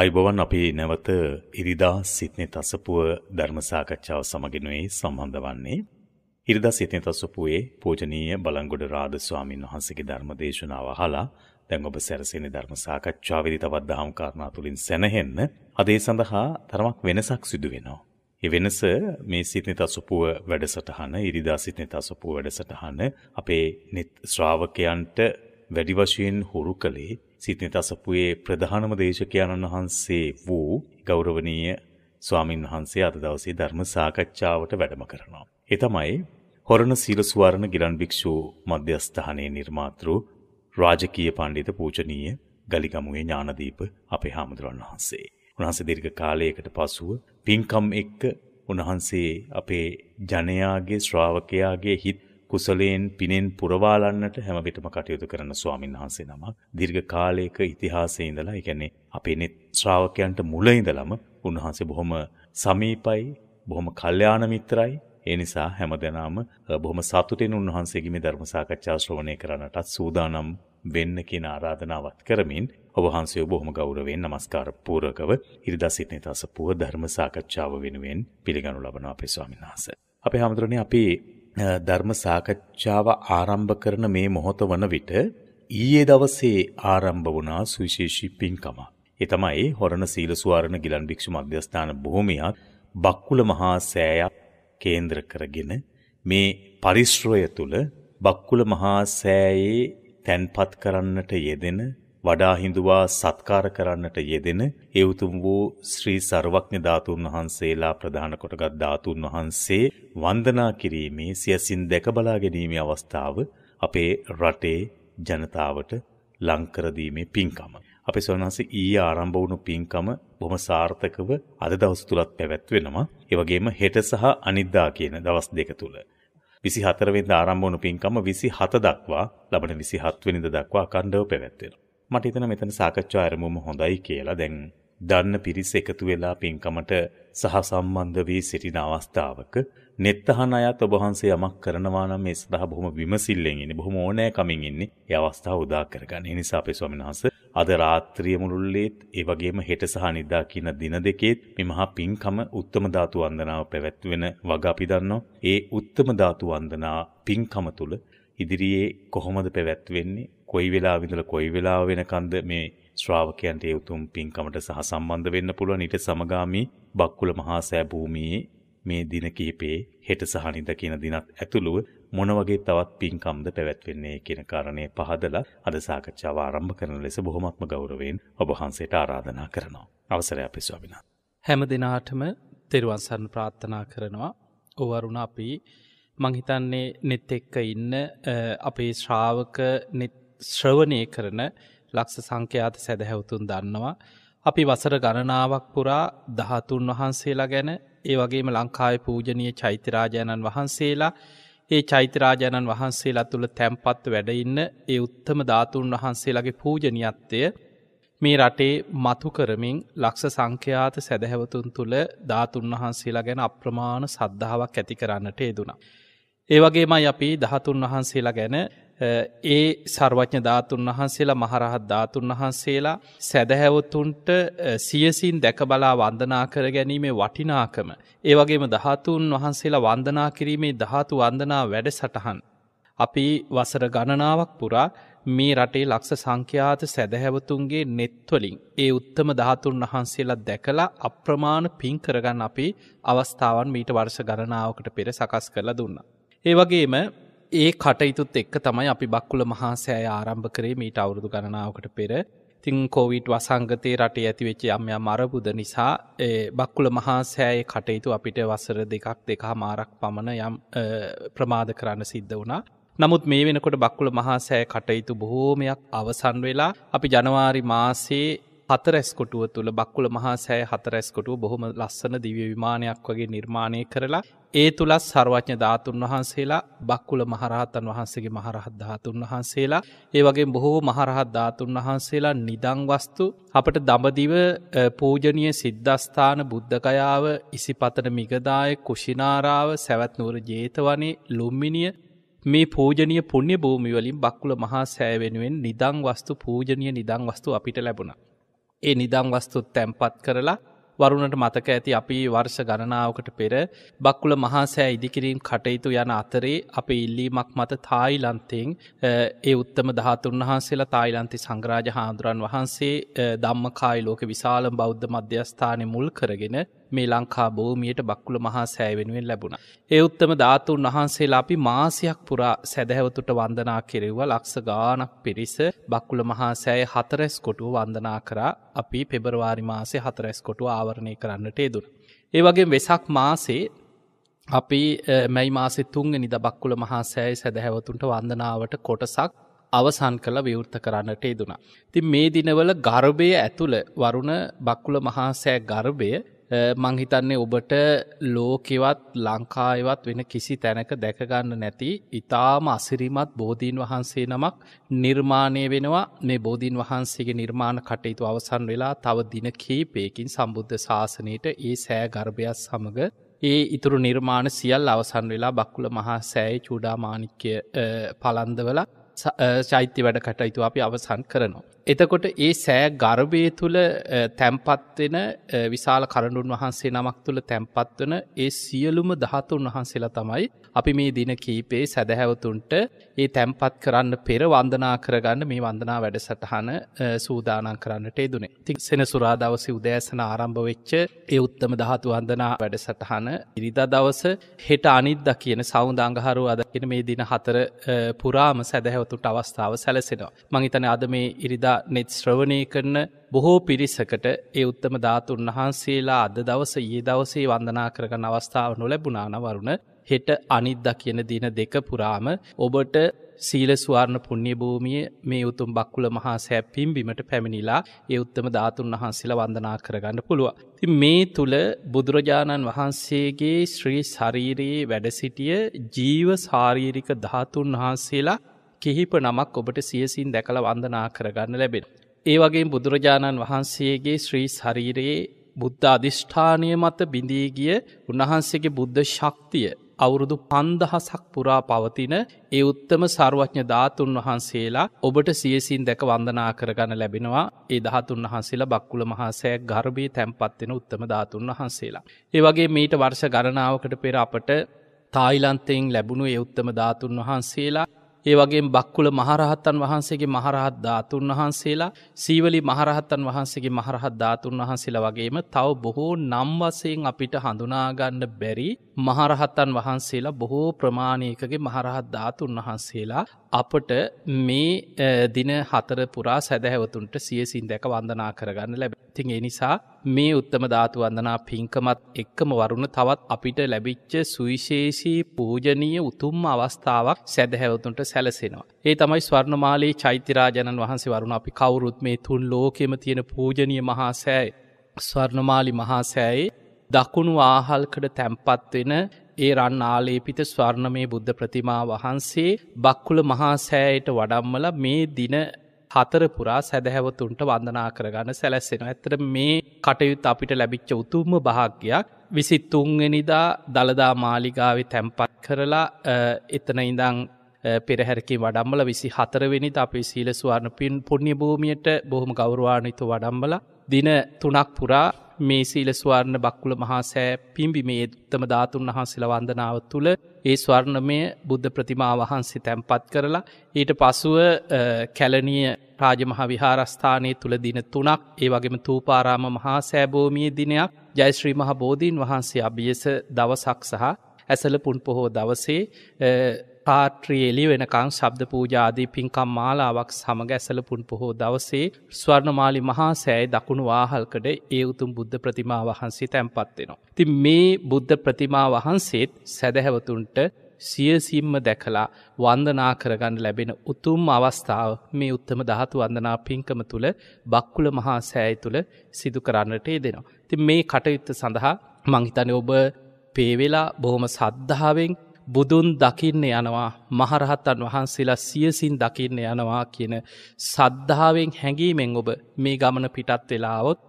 අයිබවන් අපේ නැවත ඉරිදා සිත්නේ තසපුව ධර්ම සාකච්ඡාව සමගිනුයි සම්බන්ධ වන්නේ. ඉරිදා සිත්නේ තසපුවේ පූජනීය බලංගොඩ රාද ස්වාමීන් වහන්සේගේ ධර්ම දේශනාව අහලා දැන් ඔබ සැරසෙන ධර්ම සාකච්ඡාවේදී තවත් දහම් කාරණා තුලින් සැනහෙන්න අදේ සඳහා තරමක් වෙනසක් සිදු වෙනවා. ඒ වෙනස මේ සිත්නේ තසපුව වැඩසටහන ඉරිදා සිත්නේ තසපුව වැඩසටහන අපේ නිත් ශ්‍රාවකයන්ට වැඩි වශයෙන් හුරු කළේ සිතිනට අසපුයේ ප්‍රධානම දේශකයාණන් වහන්සේ වූ ගෞරවනීය ස්වාමින් වහන්සේ අද දවසේ ධර්ම සාකච්ඡාවට වැඩම කරනවා. ඒ තමයි හොරණ සීලසුවරණ ගිරන් භික්ෂූ මධ්‍යස්ථානයේ නිර්මාතෘ රාජකීය පණ්ඩිත පූජනීය ගලිගමුවේ ඥානදීප අපේ හාමුදුරන් වහන්සේ. උන්වහන්සේ දීර්ඝ කාලයකට පසුව පින්කම් එක්ක උන්වහන්සේ අපේ ජනයාගේ ශ්‍රාවකයාගේ හිත් කුසලයෙන් පිනෙන් පුරවාලන්නට හැමවිටම කටයුතු කරන ස්වාමීන් වහන්සේ නමක් දීර්ඝ කාලයක ඉතිහාසයේ ඉඳලා ඒ කියන්නේ අපේ net ශ්‍රාවකයන්ට මුල ඉඳලම උන්වහන්සේ බොහොම සමීපයි බොහොම කල්යාණ මිත්‍රයි ඒ නිසා හැමදෙනාම බොහොම සතුටින් උන්වහන්සේගේ මේ ධර්ම සාකච්ඡාව ශ්‍රවණය කරන්නටත් සූදානම් වෙන්න කියන ආරාධනාවත් කරමින් ඔබ වහන්සේ බොහොම ගෞරවයෙන් নমස්කාර පූර්වකව ඉරිදා සිටින තසපුව ධර්ම සාකච්ඡාව වෙනුවෙන් පිළිගනු ලබන අපේ ස්වාමීන් වහන්සේ. අපේ හැමදෙරෝනේ අපි ධර්ම සාකච්ඡාව ආරම්භ කරන මේ මොහොත වන විට ඊයේ දවසේ ආරම්භ වුණා සුවිශේෂී පින්කම. ඒ තමයි හොරණ සීල සුවාරණ ගිලන් භික්ෂු මධ්‍යස්ථාන භූමියත් බක්කුල මහා සෑයක් කේන්ද්‍ර කරගෙන මේ පරිශ්‍රය තුල බක්කුල මහා සෑයේ තැන්පත් කරන්නට යෙදෙන වඩා හිඳුවා සත්කාර කරන්නට යෙදෙන ඒ උතුම් වූ ශ්‍රී සර්වඥ ධාතුන් වහන්සේලා ප්‍රධාන කොටගත් ධාතුන් වහන්සේ වන්දනා කිරීමේ සියසින් දැක බලා ගැනීමේ අවස්ථාව අපේ රටේ ජනතාවට ලං කර දීමේ පින්කම. අපේ සෝනහස ඊයේ ආරම්භ වුණු පින්කම බොහොම සාර්ථකව අද දවස් තුලත් පැවැත්වෙනවා. ඒ වගේම හෙට සහ අනිද්දා කියන දවස් දෙක තුල. 24 වෙනිදා ආරම්භ වුණු පින්කම 27 දක්වා ලබන 27 වෙනිදා දක්වා අඛණ්ඩව පැවැත්වෙනවා. මට හිතන මෙතන සාකච්ඡා ආරමුම හොඳයි කියලා දැන් දන්න පිරිස එකතු වෙලා පින්කමට සහසම්බන්ධ වී සිටින අවස්ථාවක netthahana ayat ඔබ වහන්සේ යමක් කරනවා නම් මේ සඳහා බොහොම විමසිල්ලෙන් ඉන්නේ බොහොම ඕනෑකමින් ඉන්නේ ඒ අවස්ථාව උදා කරගන්න. ඒ නිසා අපේ ස්වාමීන් වහන්සේ අද රාත්‍රිය මුළුල්ලේත් ඒ වගේම හෙට සහ නිදා කියන දින දෙකේත් මේ මහා පින්කම උත්තම ධාතු වන්දනාව පැවැත්වෙන වග අපි දන්නවා. ඒ උත්තම ධාතු වන්දනා පින්කම තුල ඉදිරියේ කොහොමද පැවැත්වෙන්නේ කොයි වෙලාවෙ ඉඳලා කොයි වෙලාව වෙනකන්ද මේ ශ්‍රාවකයන්ට ඒ උතුම් පින්කමට සහ සම්බන්ධ වෙන්න පුළුවන් ඊට සමගාමී බක්කුල මහා සෑ භූමියේ මේ දින කිහිපේ හෙට සහ නිදා කියන දිනත් ඇතුළුව මොන වගේ තවත් පින්කම්ද පැවැත්වෙන්නේ කියන කාරණේ පහදලා අද සාකච්ඡාව ආරම්භ කරන ලෙස බොහොමත්ම ගෞරවයෙන් ඔබ වහන්සේට ආරාධනා කරනවා. අවසරය අපේ ස්වාමිනා. හැම දිනාටම තෙරුවන් සරණ ප්‍රාර්ථනා කරනවා. ඔවරුණ අපි මංහිතන්නේ නෙත් එක්ක ඉන්න අපේ ශ්‍රාවක නෙත් ශ්‍රවණය කරන ලක්ෂ සංඛ්‍යාත සැදැහැවතුන් දන්නවා. අපි වසර ගණනාවක් පුරා දහතුන් වහන්සේලා ගැන ඒ වගේම ලංකාය පූජනය චෛත්‍යරාජාණන් වහන්සේලා ඒ චෛත්‍යරාජාණන් වහන්සේලා තුළ තැන්පත් වැඩඉන්න ඒ උත්තම ධාතුන් වහන්සේලාගේ පූජනයත්වය මේ රටේ මතු කරමින් ලක්ෂ සංඛ්‍යාත සැදැහැවතුන් තුළ ධාතුන් වහන්සේලා ගැන අප්‍රමාණ සද්ධාවක් ඇති කරන්නට යෙදුණා. ඒවගේමයි අපි දහතුන් වහන්සේලා ගැන ඒ සර්වඥ ධාතුන් වහන්සේලා මහරහත් ධාතුන් වහන්සේලා සැදැහැවතුන්ට සියසින් දැක බලා වන්දනා කර ගැනීමේ වටිනාකම. ඒ වගේම ධාතුන් වහන්සේලා වන්දනා කිරීමේ ධාතු වන්දනා වැඩ සටහන්. අපි වසර ගණනාවක් පුරා මේ රටේ ලක්ෂ සංඛ්‍යාත සැදැහැවතුන්ගේ නෙත්වලින් ඒ උත්තම ධාතුන් වහන්සේලා දැකලා අප්‍රමාණ පින් කරගන්න අපි අවස්ථාවන් මීට වර්ෂ ගණනාවකට පෙර සකස් කරලා දුන්න. ඒ වගේම ඒ කටයුතුත් එක්ක තමයි අපි බක්කුල මහාසෑය ආරම්භ කරේ මීට අවුරුදු ගණනාවකට පෙර තිං කෝවිට් වසංගතයේ රටේ ඇතිවෙච්චේ අම්යා මරබුද නිසා බක්කුල මහාසෑය කටයුතු අපිට වසර දෙකක් දෙකා මාරක් පමණ යම් ප්‍රමාද කරන්න සිද්ධ වුණා නමුත් මේ වෙනකොට බක්කුල මහාසෑ කටයුතු බොහෝමයක් අවසන් වෙලා අපි ජනවාරි මාසේ හතරැස්කොටුව තුළ බක්කුල මහා සෑ හතරැස්කොටුව බොහොම ලස්සන දිවිය විමානයක් වගේ නිර්මාණය කරලා ඒ තුළත් සර්වඥ ධාතුන් වහන්සේලා බක්කුල මහරහතන් වහන්සේගේ මහරහත් ධාතුන් වහන්සේලා ඒ වගේ බොහෝ මහරහත් ධාතුන් වහන්සේලා නිදංවස්තු අපට දඹදිව පූජනය සිද්ධස්ථාන බුද්ධකයාව ඉසිපතන මිගදාය කුෂිනාරාව සැවත්නූර ජේතවනේ ලුම්මිනිය මේ පූජනය පුුණ්‍ය භූමිවලින් බක්කුල මහා සෑවෙනුවෙන් නිදං වස්තු පූජනය නිදං වස්තු අපිට ලැබුණා ඒ නිදම් වස්තුත් තැන්පත් කරලා වරුණට මතක ඇති අපි වර්ෂ ගණනාවකට පෙර බක්කුල මහාසෑ ඉදිකිරීම් කටයුතු යන අතරේ අප ඉල්ලීමක් මත තායිලන්තයෙන් ඒ උත්තම ධාතුන් වහන්සේලා තායිලන්ති සංග්‍රාජ හාන්දුරන් වහන්සේ ධම්ම කායිලෝක විශාල බෞද්ධ මධ්‍යස්ථානය මුල් කරගෙන මේ ලංකා භූමියයට බක්කුල මහා සෑ වෙනුවෙන් ලැබුණ. ඒ උත්තම ධාතුන් වහන්සේලා අපි මාසයක් පුරා සැදැහැවතුට වන්දනා කෙරෙව්ව ලක්ෂ ගානක් පිරිස බක්කුල මහා සෑය හතරැස් කොටුව වන්දනා කරා අපි පෙබරවාරි මාසේ හතරැස් කොටුව ආවරණය කරන්නට යෙදුන. ඒ වගේ වෙසක් මාසේ අපි මැයි මාසෙ තුන්ගනි දබක්කුල මහා සෑයි සැදැහැවතුන්ට වන්දනාවට කොටසක් අවසන් කළ විවෘත කරන්නට යෙදුනා. ති මේ දිනවල ගර්භය ඇතුළ වරුණ බක්කුල මහාසෑ ගර්භය මංහිතන්නේ ඔබට ලෝකෙවත් ලංකායවත් වෙන කිසි තැනක දැකගන්න නැති ඉතාම අසිරිමත් බෝධීන් වහන්සේ නමක් නිර්මාණය වෙනවා මේ බෝධීන් වහන්සේගේ නිර්මාණ කටයුතු අවසන් වෙලා තව දින කීපයකින් සම්බුද්ධ ශාසනයට ඒ සෑ ගර්භයක් සමඟ ඒ ඉතුරු නිර්මාණ සියල් අවසන් වෙලා බක්කුල මහා සෑයි චූඩාමානික්‍ය පලන්දවලා චෛත්‍ය වැඩ කටයුතු අපි අවසන් කරනවා. එතකොට ඒ සෑ ගර්භය තුළ තැම්පත්වෙන විශාල කරණුන් වහන්සේ නමක් තුළ තැම්පත්වන ඒ සියලුම දහතුන් වහන්සේලා තමයි අපි මේ දින කීපේ සැදැහැවතුන්ට ඒ තැම්පත් කරන්න පෙර වන්දනා කරගන්න මේ වන්දනා වැඩසටහන සූදානන් කරන්නට දුනේ ති සෙනසුරා දවසි උදෑසන ආරම්භ වෙච්ච ඒ උත්තම දහතු වන්දනා වැඩසටහන ඉරිදා දවස හෙට අනිද්ද කියන සෞදාංගහරු අදකින මේ දින හතර පුරාම සැදැහැවතුට අවස්ථාව සැලසෙනවා. මහිතන අද මේ ඉරිදා නෙත් ශ්‍රවණය කරන බොහෝ පිරිසකට ඒ උත්තම ධාතුන් වහන්සේලා අද දවස ඒ දවසේ වන්දනා කරගන්න අවස්ථාව නොලැබුණානවරුණ හෙට අනිද්දා කියන දින දෙක පුරාම ඔබට සීල ස්වාර්ණ පුුණ්‍ය භූමිය මේ උතුම් බක්කුල මහා සැප්පිම් බිමට පැමිණිලා ඒ උත්තම ධාතුන් වහන්සේලා වන්දනා කරගන්න පුළුව. ති මේ තුළ බුදුරජාණන් වහන්සේගේ ශ්‍රී ශරීරයේ වැඩසිටිය ජීව සාරීරික ධාතුන් වහන්සේලා කිහිප නමක් ඔබට සියසින් දැකළ වන්දනා කරගන්න ලැබෙන. ඒ වගේ බුදුරජාණන් වහන්සේගේ ශ්‍රී ශරීරයේ බුද්ධ අධිෂ්ඨානය මත බිඳීගිය උන්වහන්සේගේ බුද්ධ ශක්තිය අවුරුදු පන්දහසක් පුරා පවතින ඒ උත්තම සර්වඥ ධාතුන් වහන්සේලා ඔබට සියසින් දැක වන්දනා කරගන්න ලැබෙනවා ඒ දහතුන් වහන්සේලා බක්කුල මහාසෑ ගර්භී තැන්පත්වෙන උත්තම ධාතුන් වහන්සේලා. ඒවගේ මීට වර්ෂ ගණනාවකට පෙර අපට තායිලන්තයෙන් ලැබුණු ඒ උත්තම ධාතුන් වහන්සේලා ඒ වගේ බක්කුල මහරහත්තන් වහන්සේගේ මහරහත් ධාතුන් වහන්සේලා සීවලි මහරහත්තන් වහන්සේගේ මහරහත් ධාතුන් වහන්සේලා වගේම තව බොහෝ නම් වසයෙන් අපිට හඳුනාගන්න බැරි මහරහත්තන් වහන්සේලා බොහෝ ප්‍රමාණයකගේ මහරහත් ධාතුන් වහන්සේලා අපට මේ දින හතර පුරා සැදැහැවතුන්ට සියසින් දැක වන්දනා කරගන්න ලැබ තින් එනිසා මේ උත්තම ධාතු වන්දනා පින්කමත් එක්කම වරුණ තවත් අපිට ලැබිච්ච සුවිශේෂී පූජනීය උතුම් අවස්ථාවක් සැදැහැවතුන්ට සැලසෙනවා. ඒ තමයි ස්වර්ණමාලයේ චෛත්‍යරාජණන් වහන්සේ වරුණ අපි කවුරුත් මේ තුන් ලෝකෙම තියෙන පූජනය මහාසෑයි. ස්වර්ණමාලි මහාසෑයේ දකුණු ආහල්කට තැම්පත් වෙන ඒ රන් ආලේපිත ස්වර්ණමය බුද්ධ ප්‍රතිමා වහන්සේ බක්කුල මහා සෑයට වඩම්මල මේ දින හතර පුරා සැදැහැවතුන්ට වන්දනා කරගන්න සැලැස්සෙන. ඇතර මේ කටයුත් අපිට ලැබිච්ච උතුම්ම භාග්‍යයක් විසි තුන්වෙනිදා දළදා මාලිගාව තැම්පත් කරලා එතන ඉඳං පෙරහැරකි වඩම්බල විසි හතරවෙනිද අපේ සීල ස්වර්ණ පින් පුුණ්‍ය භූමියට බොහොම ගෞරවානිතු වඩම්බල දින තුනක් පුරා මේ සීල ස්වර්ණ බක්කුල මහා සෑ පිම්බි මේ උත්තම ධාතුන් වහන්සේලා වන්දනාව තුළ ඒ ස්වර්ණමය බුද්ධ ප්‍රතිමා වහන්සේ තැන්පත් කරලා ඊට පසුව කැලනිය රාජමහා විහාරස්ථානය තුළ දින තුනක් ඒ වගේම තූපාරාම මහා සෑබෝමිය දිනයක් ජයශ්‍රී මහා බෝධීන් වහන්සේ අභියස දවසක් සහ ඇසල පුන් පොහෝ දවසේ රාත්‍රිය එලි වෙනකං ශබ්ද පූජාදී පින්කම් මාලාවක් සමඟ ඇසල පුන් පොහෝ දවසේ ස්වර්ණමාලි මහා සෑයි දකුණු වාහල්කඩ ඒ උතුම් බුද්ධ ප්‍රතිමා වහන්සේ තැන්පත්වෙනවා. ති මේ බුද්ධ ප්‍රතිමා වහන්සේත් සැදැහැවතුන්ට සියසිම්ම දැකලා වන්දනා කරගන්න ලැබෙන උතුම් අවස්ථාව මේ උත්තම දහතු වන්දනා පින්කම තුළ බක්කුල මහා සෑයි තුළ සිදු කරන්නට දෙනවා. ති මේ කටයුත්ත සඳහා මංහිතන ඔබ පේවෙලා බොහොම සද්ධාවෙන් බුදුන් දකින්න යනවා මහරහත්තන් වහන්සේලා සියසින් දකින්න යනවා කියන සද්ධාවෙන් හැඟීමෙන් ඔබ මේ ගමන පිටත් වෙලාවොත්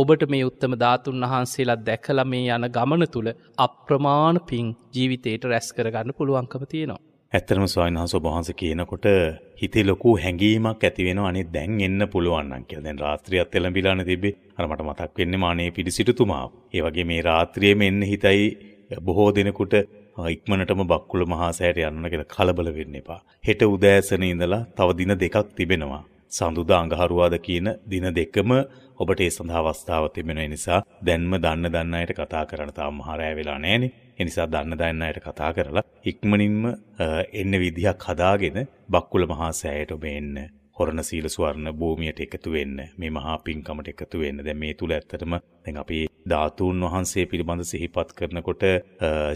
ඔබට මේ උත්තම ධාතුන් වහන්සේලා දැකල මේ යන ගමන තුළ අප්‍රමාණ පින් ජීවිතයට රැස් කරගන්න පුළුවන්කම තියෙනවා. ඇත්තරම ස්වයින්හස ඔබහන්ස කියනකොට හිතේ ලොකු හැඟීමක් ඇතිවෙන අනි දැන් එන්න පුළුවන්න්න කියල දැන් රාත්‍රියත් එළඹිලාන තිබේ අරමට මතක් වෙන්න මානේ පිඩිසිටතුමාව. ඒවගේ මේ රාත්‍රියම එන්න හිතයි බොහෝ දෙනකුට ඉක්මනටම බක්කුල මහා සෑයට යන්න කියලා කලබල වෙන්න එපා. හෙට උදෑසන ඉඳලා තව දින දෙකක් තිබෙනවා. සඳුදා අඟහරුවාද කියන දින දෙකම ඔබට ඒ සඳහා අවස්ථාව තිබෙන නිසා දැන්ම දන්න දන්න අයට කතා කරන්න තාම හරෑ වෙලා නැහනේ. ඒ නිසා දන්න දන්න අයට කතා කරලා ඉක්මනින්ම එන්න විදිහක් හදාගෙන බක්කුල මහා සෑයට ඔබ එන්න. හොරණ සීල ස්වර්ණ භූමියට එකතු වෙන්න. මේ මහා පින්කමට එකතු වෙන්න. දැන් මේ තුල ඇත්තටම දැන් අපි ධාතුන් වහන්සේ පිළිබඳ සිහිපත් කරනකොට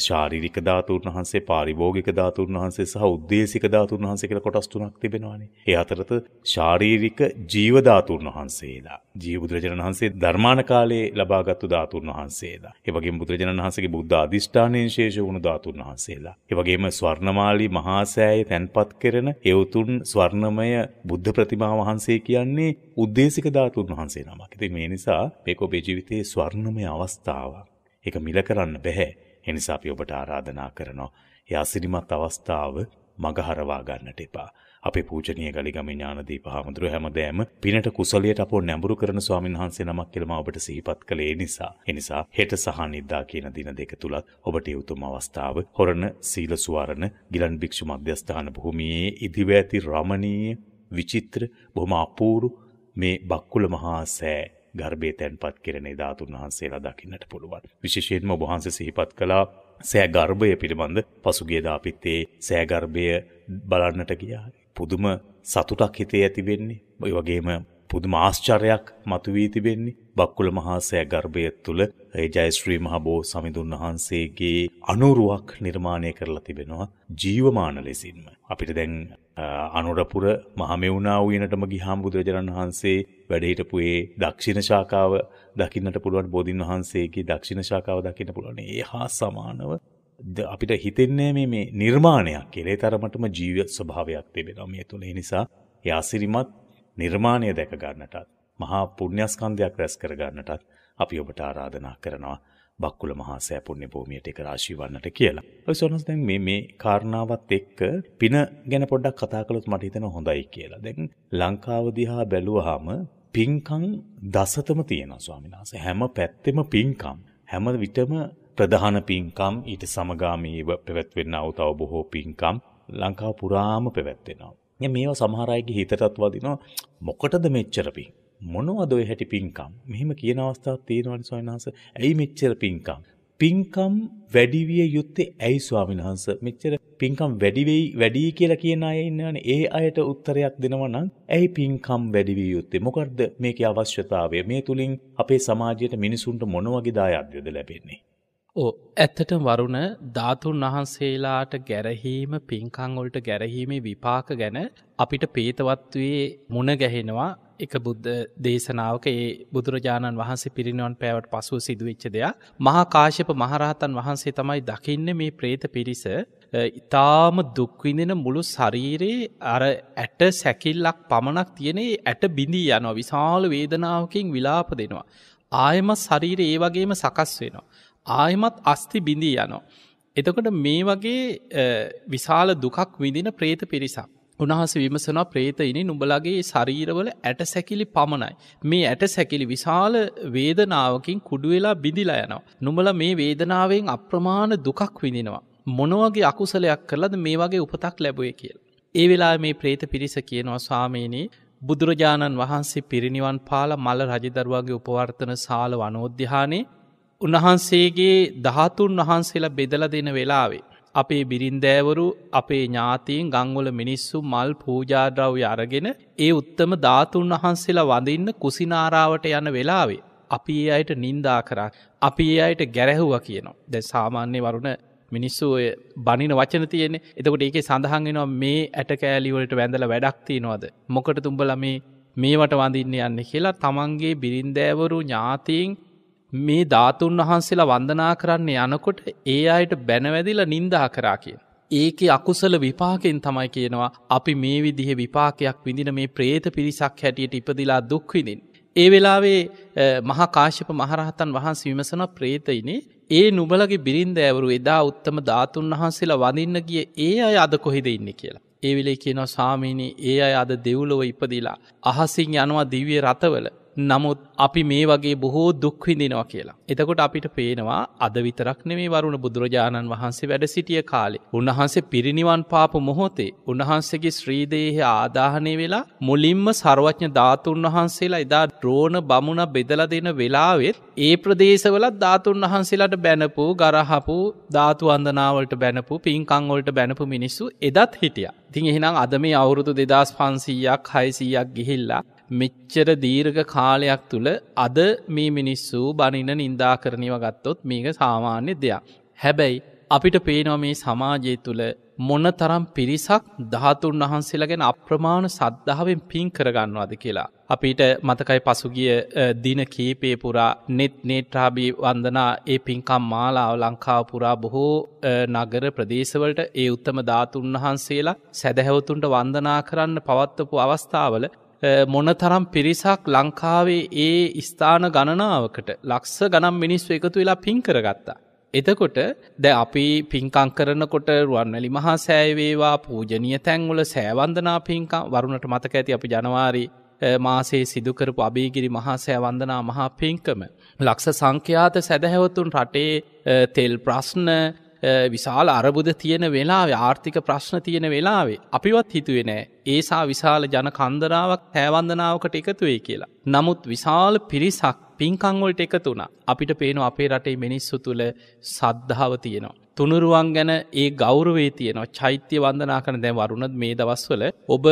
ශාරීරික ධාතුන් වහන්සේ, පාරිභෝගික ධාතුන් වහන්සේ සහ උද්දේශික ධාතුන් වහන්සේ කියලා කොටස් තුනක් තිබෙනවානේ. ඒ අතරත ශාරීරික ජීව ධාතුන් වහන්සේලා, ජීව බුදුරජාණන් වහන්සේ ධර්මාන කාලයේ ලබාගත්තු ධාතුන් වහන්සේලා. ඒ වගේම බුදුරජාණන් වහන්සේගේ බුද්ධ අධිෂ්ඨානයෙන් ශේෂ වුණු ධාතුන් වහන්සේලා. ඒ වගේම ස්වර්ණමාලි මහා සෑය තැන්පත් කරන ඒ උතුම් ස්වර්ණමය බුද්ධ ප්‍රතිමා වහන්සේ කියන්නේ උද්දේශික ධාතුන් වහන්සේ නමක්. ඉතින් මේ නිසා මේක ඔබේ ජීවිතයේ ජීවිතයේ ස්වර්ණමය අවස්ථාවක්. ඒක මිල කරන්න බෑ. ඒ නිසා අපි ඔබට ආරාධනා කරනවා. ඒ අසිරිමත් අවස්ථාව මගහරවා ගන්නට එපා. අපේ පූජනීය ගලිගමේ ඥානදීප හාමුදුරුව හැමදෑම පිනට කුසලයට අපෝ නැඹුරු කරන ස්වාමීන් වහන්සේ නමක් කියලා මම ඔබට සිහිපත් කළේ නිසා. ඒ නිසා හෙට සහ නිද්දා කියන දින දෙක තුලත් ඔබට උතුම් අවස්ථාව හොරණ සීල සුවරණ ගිලන් භික්ෂු මධ්‍යස්ථාන භූමියේ ඉදිව ඇති රමණීය විචිත්‍ර බොහොම අපූර්ව මේ බක්කුල මහා සෑ ගර්භයේ තැන්පත් කෙරෙන ධාතුන් වහන්සේලා දකින්නට පුළුවන්. විශේෂයෙන්ම ඔබ වහන්සේ සිහිපත් කළා සෑ ගර්භය පිළිබඳ පසුගිය දා අපිත් ඒ සෑ ගර්භය බලන්නට ගියා. පුදුම සතුටක් හිතේ ඇති වෙන්නේ. ඒ වගේම පුදුම ආශ්චර්යයක් මතුවී තිබෙන්නේ. බක්කුල මහා සෑ ගර්භය තුළ ඒ ජයශ්‍රී මහබෝ සමිඳුන් වහන්සේගේ අනුරුවක් නිර්මාණය කරලා තිබෙනවා ජීවමාන ලෙසින්ම. අපිට දැන් අනුරපුර මහමෙවුනා උයනටම ගිහාම බුදුරජාණන් වහන්සේ වැඩ හිටපු ඒ දක්ෂින ශාඛාව දකින්නට පුළුවන් බෝධින් වහන්සේගේ දක්ෂින ශාඛාව දකින්න පුළුවන්. ඒ හා සමානව අපිට හිතෙන්නේ මේ මේ නිර්මාණයක් කියලා. ඒ තරමටම ජීව ස්වභාවයක් තිබෙනවා මේ තුල. ඒ නිසා ඒ අසිරිමත් නිර්මාණය දැක ගන්නටත් මහා පුණ්‍යස්කන්ධයක් රැස් කර ගන්නටත් අපි ඔබට ආරාධනා කරනවා. බක්කුල මහා සෑපුණ්‍ය භූමියට එක රාශී වන්නට කියලා. ඔය සෝනස් දැන් මේ මේ කාරණාවත් එක්ක පින ගැන පොඩ්ඩක් කතා කළොත් මට හිතෙන හොඳයි කියලා. දැන් ලංකාව දිහා බැලුවාම පින්කම් දසතම තියෙනවා ස්වාමීන් වහන්සේ. හැම පැත්තෙම පින්කම්. හැම විටම ප්‍රධාන පින්කම් ඊට සමගාමීව පැවැත්වෙනා තව බොහෝ පින්කම් ලංකාව පුරාම පැවැත්වෙනවා. මේවා සමහර අයගේ හිතටත් වදිනවා මොකටද මෙච්චර පින් මොනවද ඔය හැටි පිංකම්? මෙහෙම කියන අවස්ථාවක් තියෙනවනේ ස්වාමීන් වහන්සේ. ඇයි මෙච්චර පිංකම්? පිංකම් වැඩි විය යුත්තේ ඇයි ස්වාමීන් වහන්ස මෙච්චර පිංකම් වැඩි වෙයි වැඩි කියලා කියන අය ඉන්නවනේ ඒ අයට උත්තරයක් දෙනවා නම් ඇයි පිංකම් වැඩි විය යුත්තේ මොකද්ද මේකේ අවශ්‍යතාවය මේ තුලින් අපේ සමාජයට මිනිසුන්ට මොන වගේ දායාදයද ලැබෙන්නේ ඕ ඇත්තටම වරුණ ධාතුන් වහන්සේලාට ගැරහීම පින්කං වලට ගැරහීමේ විපාක ගැන අපිට පේතවත්වයේ මුණ ගැහෙනවා එක බුද්ධ දේශනාවක ඒ බුදුරජාණන් වහන්සේ පිරිනිවන් පෑවට පසුව සිදුවෙච්ච දෙයක් මහාකාශප මහරහතන් වහන්සේ තමයි දකින්න මේ ප්‍රේත පිරිස ඉතාම දුක්විඳෙන මුළු ශරීරයේ අර ඇට සැකිල්ලක් පමණක් තියෙනේ ඇට බිඳී යනවා විශාල වේදනාවකින් විලාප දෙනවා. ආයමත් ශරීර ඒ වගේම සකස් වෙනවා. ආයමත් අස්ති බිඳී යනවා. එතකොට මේ වගේ විශාල දුකක් විඳින ප්‍රේත පිරිසක්. උණහස විමසනා ප්‍රේතයිනි නුඹලගේ ශරීරවල ඇට සැකිලි පමණයි. මේ ඇට සැකිලි විශාල වේදනාවකින් කුඩුවෙලා බිඳිලා යනවා. නුඹල මේ වේදනාවෙන් අප්‍රමාණ දුකක් විඳිනවා. මොනවගේ අකුසලයක් කරලද මේ වගේ උපතක් ලැබුවේ කියල්. ඒ වෙලා මේ ප්‍රේත පිරිස කියනවා ස්වාමීනී බුදුරජාණන් වහන්සේ පිරිනිවන් පාල මල රජදරුවගේ උපවර්තන සාල වනෝද්‍යානේ උන්වහන්සේගේ දහතුන් වහන්සේලා බෙදල දෙන වෙලාවේ. අපේ බිරින්දෑවරු අපේ ඥාතීන් ගංවල මිනිස්සු මල් පූජාද්‍රව්‍ය අරගෙන ඒ උත්තම ධාතුන් වහන්සේලා වඳන්න කුසිනාරාවට යන වෙලාවේ. අපි ඒ අයට නින්දා කරා. අපි ඒ අයට ගැරැහුව කියනවා. දැ සාමාන්‍ය වරුණ මිනිස්සු ඔය බනින වචන තියෙන එතකොට ඒක සඳහන්ගෙනවා මේ ඇටකෑලිවලට වැඳල වැඩක්තිනවාද. මොකට තුම්බල මේ මේවට වඳන්න යන්න කියලා තමන්ගේ බිරින්දෑවරු ඥාතීන් මේ ධාතුන් වහන්සේලා වන්දනා කරන්නේ යනකොට ඒ අයට බැනවැදිල නින්දා කරා කියෙන්. ඒකෙ අකුසල විපාකෙන් තමයි කියනවා අපි මේ විදිහ විපාකයක් විඳින මේ ප්‍රේත පිරිසක් හැටියට ඉපදිලා දුක්විදින්. ඒ වෙලාවේ මහාකාශප මහරහතන් වහන්ස විමසන ප්‍රේතයිනේ ඒ නුබලගේ බිරින්ද ඇවරු එදා උත්තම ධාතුන් වහන්සේලා වඳන්න ගිය ඒ අය අද කොහෙද ඉන්න කියලා. ඒ වෙලේ කියනවා සාමීනී ඒ අය අද දෙව්ලොව ඉපදිලා අහසින් යනවා දිවිය රතවල නමුත් අපි මේ වගේ බොහෝ දුක්විඳිනවා කියලා. එතකොට අපිට පේනවා අද විතරක් නෙමේ වරුණ බුදුරජාණන් වහන්සේ වැඩ සිටිය කාලේ. උන්වහන්සේ පිරිනිවන් පාපු මොහොතේ උන්වහන්සේගේ ශ්‍රීදේහ ආදාහනය වෙලා මුලින්ම සර්වඥ ධාතුන් වහන්සේලා එදා ද්‍රෝණ බමුණ බෙදල දෙන වෙලාවෙත් ඒ ප්‍රදේශවලත් ධාතුන් වහන්සේලාට බැනපු ගරහපු ධාතු අන්දනාවලට බැනපු පින්කංවලට බැනපු මිනිස්සු එදත් හිටිය. තින් එහෙනම් අද මේ අවුරුදු දෙදස් පන්සීයක් හයිසීයක් ගිහිල්ලා මෙච්චර දීර්ඝ කාලයක් තුළ අද මේ මිනිස්සු බනින නින්දාකරණව ගත්තොත් මේක සාමාන්‍ය දෙයක්. හැබැයි අපිට පේනව මේ සමාජය තුළ මොන තරම් පිරිසක් ධාතුන් වහන්සේලාගෙන අප්‍රමාණ සද්ධාවෙන් පින් කරගන්නවාද කියලා. අපිට මතකයි පසුගිය දින කීපේ පුරා නෙත් නේට්‍රාබී වන්දනා ඒ පින්කම් මාලාව ලංකාපුරා බොහෝ නගර ප්‍රදේශවලට ඒ උත්තම ධාතුන් වහන්සේලා සැදැහැවතුන්ට වන්දනා කරන්න පවත්වපු අවස්ථාවල මොන තරම් පිරිසක් ලංකාවේ ඒ ස්ථාන ගණනාවකට ලක්ස ගනම් මිනිස්ව එකතු වෙලා පින් කරගත්තා. එතකොට දැ අපි පින්කං කරනකොට රුවන්නලි මහා සෑවේවා පූජනය තැන්වල සෑවන්දනා පින්කං වරුණට මතක ඇති අපි ජනවාරි මාසේ සිදුකරපු අභීගිරි මහා සෑවන්දනා මහා පින්කම. ලක්ෂ සංඛ්‍යාත සැදැහැවතුන් රටේ තෙල් ප්‍රශ්න විශාල අරබුද තියෙන වෙලාවේ ආර්ථික ප්‍රශ්න තියෙන වෙලාවේ අපිවත් හිතුවේ නෑ ඒසා විශාල ජන කන්දරාවක් හැවන්දනාවකට එකතුවේ කියලා. නමුත් විශාල පිරිසක් පින්කංවලට එකතුුණ අපිට පේනු අපේ රටේ මිනිස්සු තුළ සද්ධාව තියෙනවා. තුනුරුවන් ගැන ඒ ගෞරවේ තියෙනවා චෛත්‍ය වන්දනා කන දැ වරුණත් මේ දවස්වල ඔබ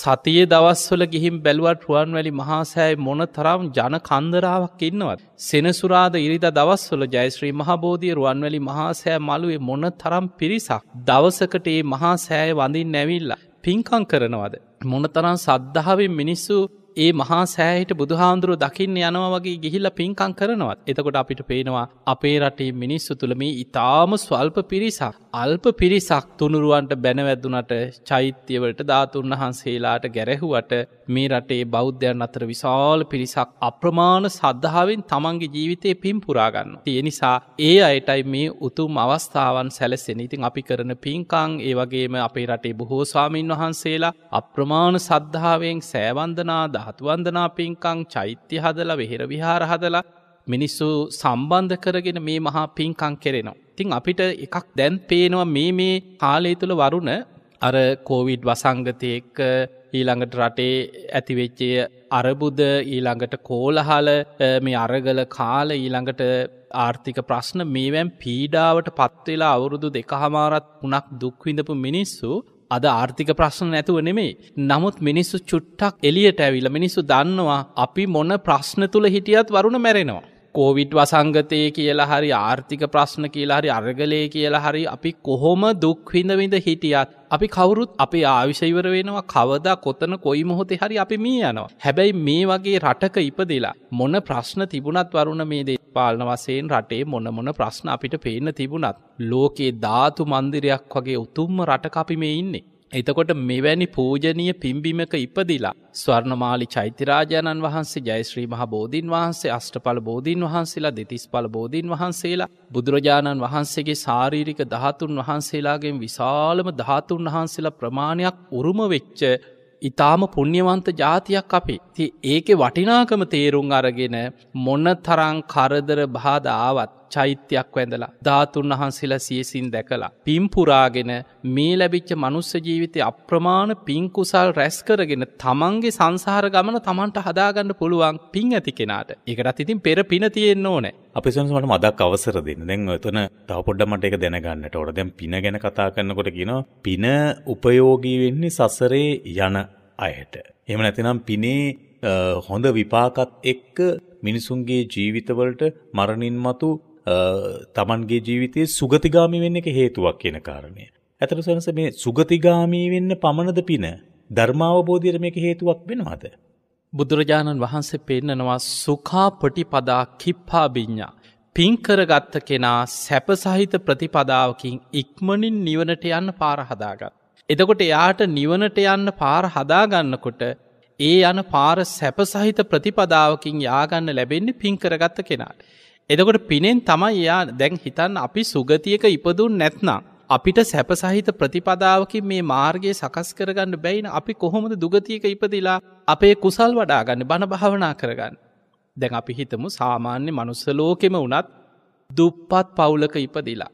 සතිය දවස්වල ගිහිම් බැලුවට රුවන් වැලි මහාසෑයි මොන තරම් ජන කන්දරාවක් ඉන්නවත්. සෙනසුරාද ඉරිද දවස්වල ජයශ්‍රී මහබෝධිය රුවන්වැලි මහාසෑ මළුවේ මොන තරම් පිරිසක්. දවසකට ඒ මහාසෑය වඳින් නැවිල්ලා. පින්කං කරනවද. මොනතරම් සද්ධාවෙන් මිනිස්සු ඒ මහා සෑහිට බුදුහාන්දුරුව දකින්න යනවා වගේ ගිහිල්ල පින්කං කරනවත්. එතකොට අපිට පේනවා අපේ රටේ මිනිස්සු තුළමී ඉතාම ස්වල්ප පිරිසක්. අල්ප පිරිසක් තුනුරුවන්ට බැනවැද්දුනට චෛත්‍යවලට ධාතුන් වහන්සේලාට ගැරැහුවට මේ රටේ බෞද්ධයන් අතර විශාල පිරිසක් අප්‍රමාණ සද්ධාවෙන් තමන්ගේ ජීවිතය පින්පුරාගන්න. තියනිසා ඒ අයටයි මේ උතුම් අවස්ථාවන් සැලසෙන ඉතින් අපි කරන පින්කං ඒ වගේම අපේ රටේ බොහෝ ස්වාමීන් වහන්සේලා අප්‍රමාණ සද්ධාවෙන් සෑවන්දනා දහතුවන්දනා පින්කං චෛත්‍ය හදලා වෙහෙර විහාර හදලා මිනිස්සු සම්බන්ධ කරගෙන මේ මහා පින්කං කෙරෙනවා. තිං අපිට එකක් දැන් පේනවා මේ මේ කාලය තුළ වරුණ අර කෝවිඩ් වසංගතයක ඊළඟට රටේ ඇතිවෙච්චය අරබුද ඊළඟට කෝලහල මේ අරගල කාල ඊළඟට ආර්ථික ප්‍රශ්න මේවැම් පීඩාවට පත්වෙලා අවුරුදු දෙකහමාරත් වනක් දුක්විඳපු මිනිස්සු අද ආර්ථික ප්‍රශ්න නැතුව නෙමේ නමුත් මිනිස්සු චුට්ටක් එලියට ඇවිල මිනිස්සු දන්නවා අපි මොන ප්‍රශ්න තුළ හිටියත් වරුණ මැරෙනවා. කෝවිඩ් වසංගතය කියලා හරි ආර්ථික ප්‍රශ්න කියලා හරි අර්ගලය කියලා හරි අපි කොහොම දුක්විඳවිඳ හිටියත් අපි කවුරුත් අපේ ආවිශයිවර වෙනවා කවදා කොතන කොයි මොහොතේ හරි අපි මේ යනවා හැබැයි මේ වගේ රටක ඉපදිලා මොන ප්‍රශ්න තිබුණත් වරුණ මේ දේ පාලන වසයෙන් රටේ මොන මොන ප්‍රශ්න අපිට පේන්න තිබුණත් ලෝකයේ ධාතු මන්දිරයක් වගේ උතුම්ම රටක අපි මේ ඉන්නේ එතකොට මෙවැනි පූජනීය පිම්බිමක ඉපදිලා ස්වර්ණමාලි චෛත්‍යරාජාණන් වහන්සේ ජයශ්‍රී මහ බෝධීන් වහන්සේ අෂ්ටඵල බෝධීන් වහන්සේලා දෙතිස්ඵල බෝධීන් වහන්සේලා බුදුරජාණන් වහන්සේගේ ශාරීරික ධාතුන් වහන්සේලාගෙන් විශාලම ධාතුන් වහන්සේලා ප්‍රමාණයක් උරුම වෙච්ච ඉතාම පුුණ්්‍යවන්ත ජාතියක් අපි ති ඒකෙ වටිනාකම තේරුම් අරගෙන මොන්න තරං කරදර බාධාවත් චෛත්‍යයක් වැඳලා ධාතුන් වහන්සේලා සියසින් දැකලා. පිම්පුරාගෙන මේ ලැබිච්ච මනුස්ස ජීවිතය අප්‍රමාණ පින්කුසල් රැස් කරගෙන තමන්ගේ සංසාර ගමන තමන්ට හදාගන්න පුළුවන් පින් ඇති කෙනාට එකටත් ඉතින් පෙර පින තියෙන්න්න ඕනෑ. අපි සමට මදක් අවසර දෙන්න දැන් ඔතන තවපොඩ්ඩමට එක දැනගන්නට ඕට දැන් පින ගැන කතා කරන්නකොට කියනවා පින උපයෝගී වෙන්නේ සසරේ යන අයට. එම නැතිනම් පිනේ හොඳ විපාකත් එක්ක මිනිසුන්ගේ ජීවිතවලට මරණින් මතු තමන්ගේ ජීවිතයේ සුගතිගාමි වෙන්න එක හේතුවක් කියන කාරණය. ඇතර සවනස මේ සුගතිගාමී වෙන්න පමණද පින ධර්මාවබෝධයට මේක හේතුවක් වෙනවාද. බුදුරජාණන් වහන්සේ පෙන්නනවා සුකා පටිපදා කිප්පා බිඤ්ඥා. පින්කරගත්ත කෙනා සැප සහිත ප්‍රතිපදාවකින් ඉක්මනින් නිවනට යන්න පාර හදාගත්. එතකොට එයාට නිවනට යන්න පාර හදාගන්නකොට ඒ යන පාර සැප සහිත ප්‍රතිපදාවකින් යාගන්න ලැබෙන්නේ පින්කරගත්ත කෙනාට. එදකොට පිනෙන් තමයි එයා දැන් හිතන් අපි සුගතියක ඉපදුන් නැත්නම්. අපිට සැප සහිත ප්‍රතිපදාවකින් මේ මාර්ගයේ සකස් කරගන්න බැයින අපි කොහොමද දුගතියක ඉපදිලා අපේ කුසල් වඩාගන්න බණ භාවනා කරගන්න. දැන් අපි හිතමු සාමාන්‍ය මනුස්සලෝකෙම වනත් දුප්පත් පවුලක ඉපදිලා.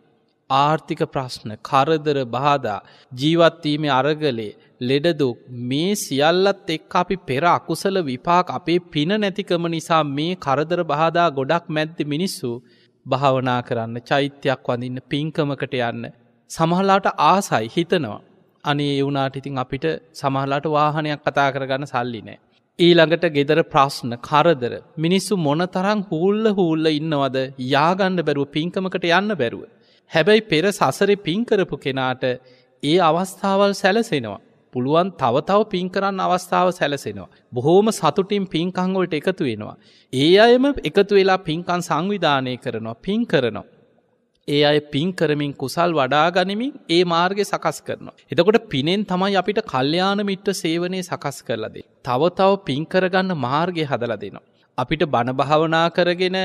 ආර්ථික ප්‍රශ්න කරදර බාධා ජීවත්වීමේ අරගලේ ලෙඩදුක් මේ සියල්ලත් එක් අපි පෙර අකුසල විපාක් අපේ පින නැතිකම නිසා මේ කරදර බාදා ගොඩක් මැද්ද මිනිස්සු භාවනා කරන්න චෛත්‍යයක් වඳන්න පින්කමකට යන්න. සමහලාට ආසයි හිතනවා. අනේ එවුනාට ඉතින් අපිට සමහලාට වාහනයක් කතා කරගන්න සල්ලි නෑ. ඊළඟට ගෙදර ප්‍රශ්න කරදර මිනිස්සු මොන තරං හූල්ල හූල්ල ඉන්නවද යාගණ්ඩ බැරුව පින්කමකට යන්න බැරුව. හැබැයි පෙර සසරි පින්කරපු කෙනාට ඒ අවස්ථාවල් සැලසෙනවා. පුළුවන් තව තව පින් කරන්න අවස්ථාව සැලසෙනවා. බොහෝම සතුටින් පින්කං වලට එකතු වෙනවා. ඒ අයම එකතු වෙලා පින්කම් සංවිධානය කරනවා පින් කරනවා. ඒ අය පින් කරමින් කුසල් වඩා ගනිමින් ඒ මාර්ගය සකස් කරනවා. එතකොට පිනෙන් තමයි අපිට කල්්‍යයාන මිට්‍ර සේවනය සකස් කරලදේ. තව තව පින්කරගන්න මාර්ගය හදල දෙනවා. අපිට බණභාවනා කරගෙන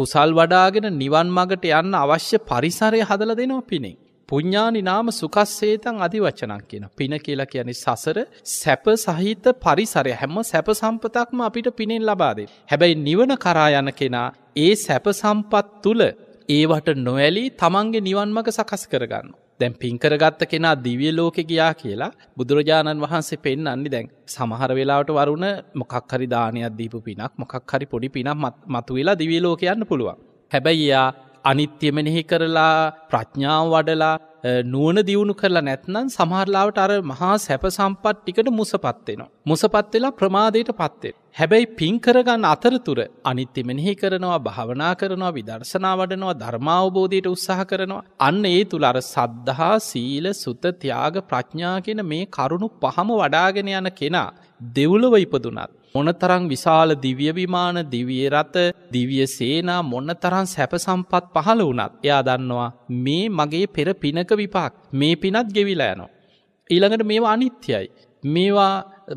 කුසල් වඩාගෙන නිවන් මගට යන්න අවශ්‍ය පරිසරය හදල දෙනවා පිනෙක්. පුඤ්ඥානි නාම සුකස්සේතන් අධිවචනක් කියන. පින කියලා කියන්නේ සසර සැප සහිත පරිසරය හැම සැප සම්පතක්ම අපිට පිනෙන් ලබාදේ. හැබැයි නිවන කරා යන කෙනා ඒ සැප සම්පත් තුළ ඒවට නොවැලී තමන්ගේ නිවන්මක සකස් කරගන්න. දැන් පින්කරගත්ත කෙනා දිවිය ලෝකෙ ගියා කියලා බුදුරජාණන් වහන්සේ පෙන් අන්නි දැන් සමහර වෙලාට වරුණ මොකක්හරි දානයක් දීපු පිනක් මොකක් හරි පොඩි පිනක් මතු වෙලා දිවිය ලෝක යන්න පුළුවන්. හැබැයියා අනිත්‍යමනෙහි කරලා ප්‍රඥාව වඩලා නුවන දියුණු කරලා නැත්නම් සමහරලාවට අර මහා සැප සම්පත් ටිකට මුසපත්වෙනවා. මුසපත් වෙලා ප්‍රමාදයට පත්වෙන්. හැබැයි පින් කරගන්න අතරතුර අනිත්‍යමෙනෙහි කරනවා භාවනා කරනවා විදර්ශනා වඩනවා ධර්මාවබෝධයට උත්සාහ කරනවා. අන්න ඒ තුළ අර සද්ධහා සීල සුත තියාග ප්‍රඥා කියෙන මේ කරුණු පහම වඩාගෙන යන කෙනා දෙව්ලව ඉපදුනත්. මොනතරං විශාල දිව්‍යවිමාන දිවිය රත දිවිය සේනා මොන්න තරන් සැපසම්පත් පහළ වනත් එයා දන්නවා මේ මගේ පෙර පිනක විපාක් මේ පිනත් ගෙවිලා යනවා. ඊළඟට මේවා අනිත්‍යයි. මේවා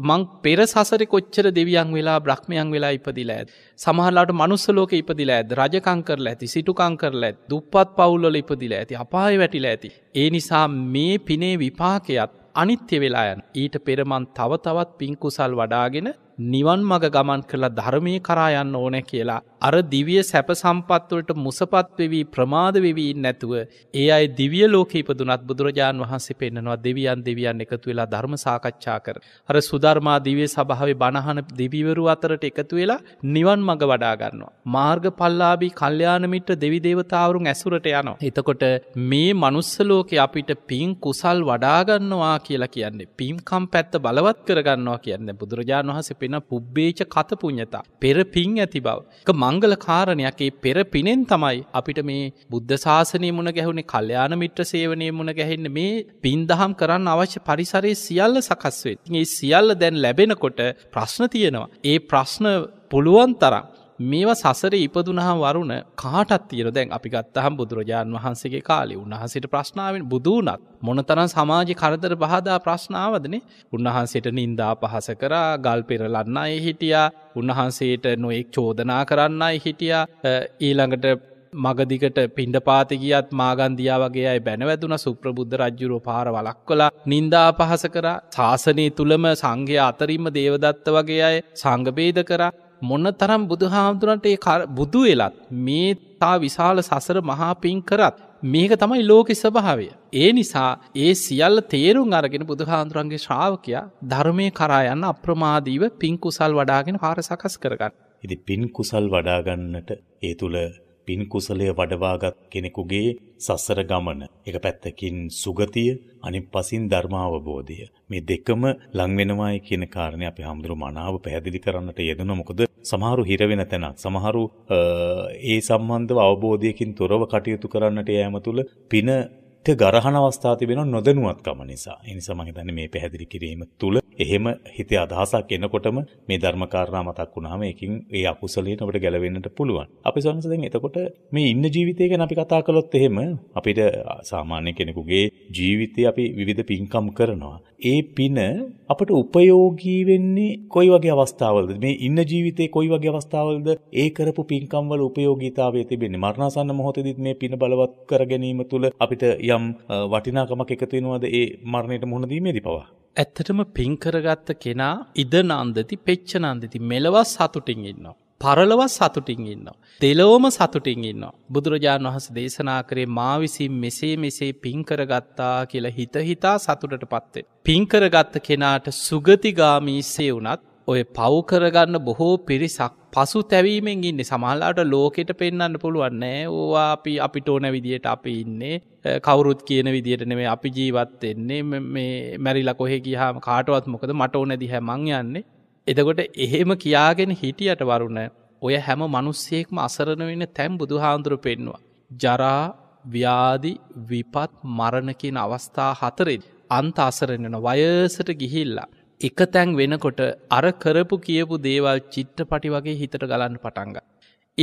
මං පෙර සසර කොච්චර දෙවියන් වෙලා බ්‍රහ්මයන් වෙලා ඉපදිලා ඇත් සමහරලාට මනුස්සලෝක ඉපදිලා ඇද රජකං කරලා ඇති සිටුකං කරලා ඇත් දුප්පත් පවුල්ලොල ඉපදිලා ඇති අපාය වැටිලා ඇති. ඒ නිසා මේ පිනේ විපාකයත් අනිත්‍ය වෙලා යන් ඊට පෙරමන් තව තවත් පින්කුසල් වඩාගෙන නිවන් මඟ ගමන් කරලා ධර්මය කරා යන්න ඕන කියලා. අර දිවිය සැප සම්පත්වලට මුසපත්වෙවී ප්‍රමාද වෙවී නැතුව ඒ අයි දිවිය ලෝක ඉපදුනත් බුදුරජාණන් වහන්සේ පෙන්නවා දෙවියන් දෙවියන් එකතු වෙලා ධර්ම සාකච්ඡා කර. අර සුධර්මා දිවිය සභාවේ බණහන දෙවිවරු අතරට එකතු වෙලා නිවන් මඟ වඩා ගන්නවා. මාර්ග පල්ලාබී කල්්‍යයානමිට දෙවිදේවතාවරුන් ඇසුරට යනවා. එතකොට මේ මනුස්සලෝක අපිට පින් කුසල් වඩාගන්නවා කියලා කියන්නේ. පිම්කම් පැත්ත බලවත් කරගන්නවා කියන්නේ බුදුරජාණන් වහස පෙන කියන පුබ්බේච කත පුඤ්ඤතා. පෙර පිං ඇති බව. එක මංගල කාරණයක් ඒ පෙර පිනෙන් තමයි අපිට මේ බුද්ධ ශාසනය මුණ ගැහුණේ කල්යාණ මිත්‍ර සේවනය මුණ ගැහෙන්න මේ පින් දහම් කරන්න අවශ්‍ය පරිසරයේ සියල්ල සකස් වෙත්. ඒ සියල්ල දැන් ලැබෙනකොට ප්‍රශ්න තියෙනවා. ඒ ප්‍රශ්න පුළුවන් තරම් මේවා සසර ඉපදුනහා වරුණ කාටත් තියෙන දැන් අපි ගත්තහම් බුදුරජාණන් වහන්සේගේ කාලේ උන්වහන්සේට ප්‍රශ්නාවෙන් බුදුනත් මොනතරම් සමාජ කරදර බහදා ප්‍රශ්නාවදනේ උන්වහන්සේට නින්දා පහස කරා ගල් පෙරලන්න අය හිටියා උන්වහන්සේට නොයෙක් චෝදනා කරන්න අය හිටියා ඊළඟට මගදිකට පින්ඩ පාතිගියත් මාගන්දියා වගේ අයි බැනවැදුන සුප්‍රබුද්ධ රජ්ජුරෝ පාර වලක්වලා නින්දා පහස කර ශාසනය තුළම සංඝය අතරින්ම දේවදත්ත වගේ අය සංගබේද කර මොන්න තරම් බුදුහාමුදුරන්ට ඒ බුදු වෙලත් මේ තා විශාල සසර මහාපින් කරත් මේක තමයි ලෝක ස්වභාවය. ඒ නිසා ඒ සියල්ල තේරුම් අරගෙන බුදුහාන්දුරන්ගේ ශ්‍රාවකයා ධර්මය කරා යන්න අප්‍රමාදීව පින් කුසල් වඩාගෙන හාර සකස් කරගන්න. ඉති පින් කුසල් වඩාගන්නට ඒ තුළ පින් කුසලය වඩවාගත් කෙනෙකුගේ සසර ගමන එක පැත්තකින් සුගතිය අනිත් පසින් ධර්මාවබෝධය මේ දෙකම ලං වෙනවායි කියන කාරණේ අපි හැමදෙරු මනාව පැහැදිලි කරන්නට යෙදෙනවා මොකද සමහරු හිර වෙන තැනක් සමහරු ඒ සම්බන්ධව අවබෝධයකින් තොරව කටයුතු කරන්නට යෑම තුළ පින හිත ගරහන අවස්ථා තිබෙනවා නොදැනුවත්කම නිසා. ඒ නිසා මම හිතන්නේ මේ පැහැදිලි කිරීම තුළ එහෙම හිතේ අදහසක් එනකොටම මේ ධර්ම කාරණා මතක් වුණාම ඒකින් ඒ අකුසලයෙන් ඔබට ගැලවෙන්නට පුළුවන්. අපි සවනස දැන් එතකොට මේ ඉන්න ජීවිතය ගැන අපි කතා කළොත් එහෙම අපිට සාමාන්‍ය කෙනෙකුගේ ජීවිතේ අපි විවිධ පින්කම් කරනවා. ඒ පින අපට උපයෝගී වෙන්නේ කොයි වගේ අවස්ථාවලද? මේ ඉන්න ජීවිතේ කොයි වගේ අවස්ථාවලද ඒ කරපු පින්කම් වල උපයෝගීතාවය තිබෙන්නේ? මරණාසන්න මොහොතේදීත් මේ පින බලවත් කර ගැනීම තුළ අපිට යම් වටිනාකමක් එකතිනවද ඒ මරණයට මුහුණදීමේදී පවා. ඇත්තටම පින්කරගත්ත කෙනා ඉදනන්දති පෙච්චනන්දති මෙලවස් සතුටින් ඉන්නවා. පරලව සතුටින් ඉන්නවා. දෙලෝම සතුටින් ඉන්න. බුදුරජාණන් වහස දේශනා කරේ මාවිසින් මෙසේ මෙසේ පින්කරගත්තා කියලා හිතහිතා සතුටට පත්වේ. පින්කරගත්ත කෙනාට සුගතිගාමීස්සේ වනත් ඔය පව් කරගන්න බොහෝ පිරිසක් පසු තැවීමෙන් ඉන්න සමහලාට ලෝකෙට පෙන්න්න පුළුවන්නේ ඕවා අපි අපිට ඕන විදියට අපි ඉන්නේ කවුරුත් කියන විදියට නෙවේ අපි ජීවත්වෙන්නේ මේ මැරිලා කොහෙ ගියහාම කාටවත් මොකද මට ඕන දිහ මං යන්නේ එතකොට එහෙම කියාගෙන හිටියට වරුණ ඔය හැම මනුස්සයෙක්ම අසරණ වෙන තැම් බුදු හාන්දුර පෙන්වා. ජරා ව්‍යාදි විපත් මරණකින් අවස්ථා හතරෙද අන්ත අසරෙන්ෙන වයසට ගිහිල්ලා. එක තැන් වෙනකොට අර කරපු කියපු දේවල් චිත්‍රපටි වගේ හිතට ගලන්න පටන්ග.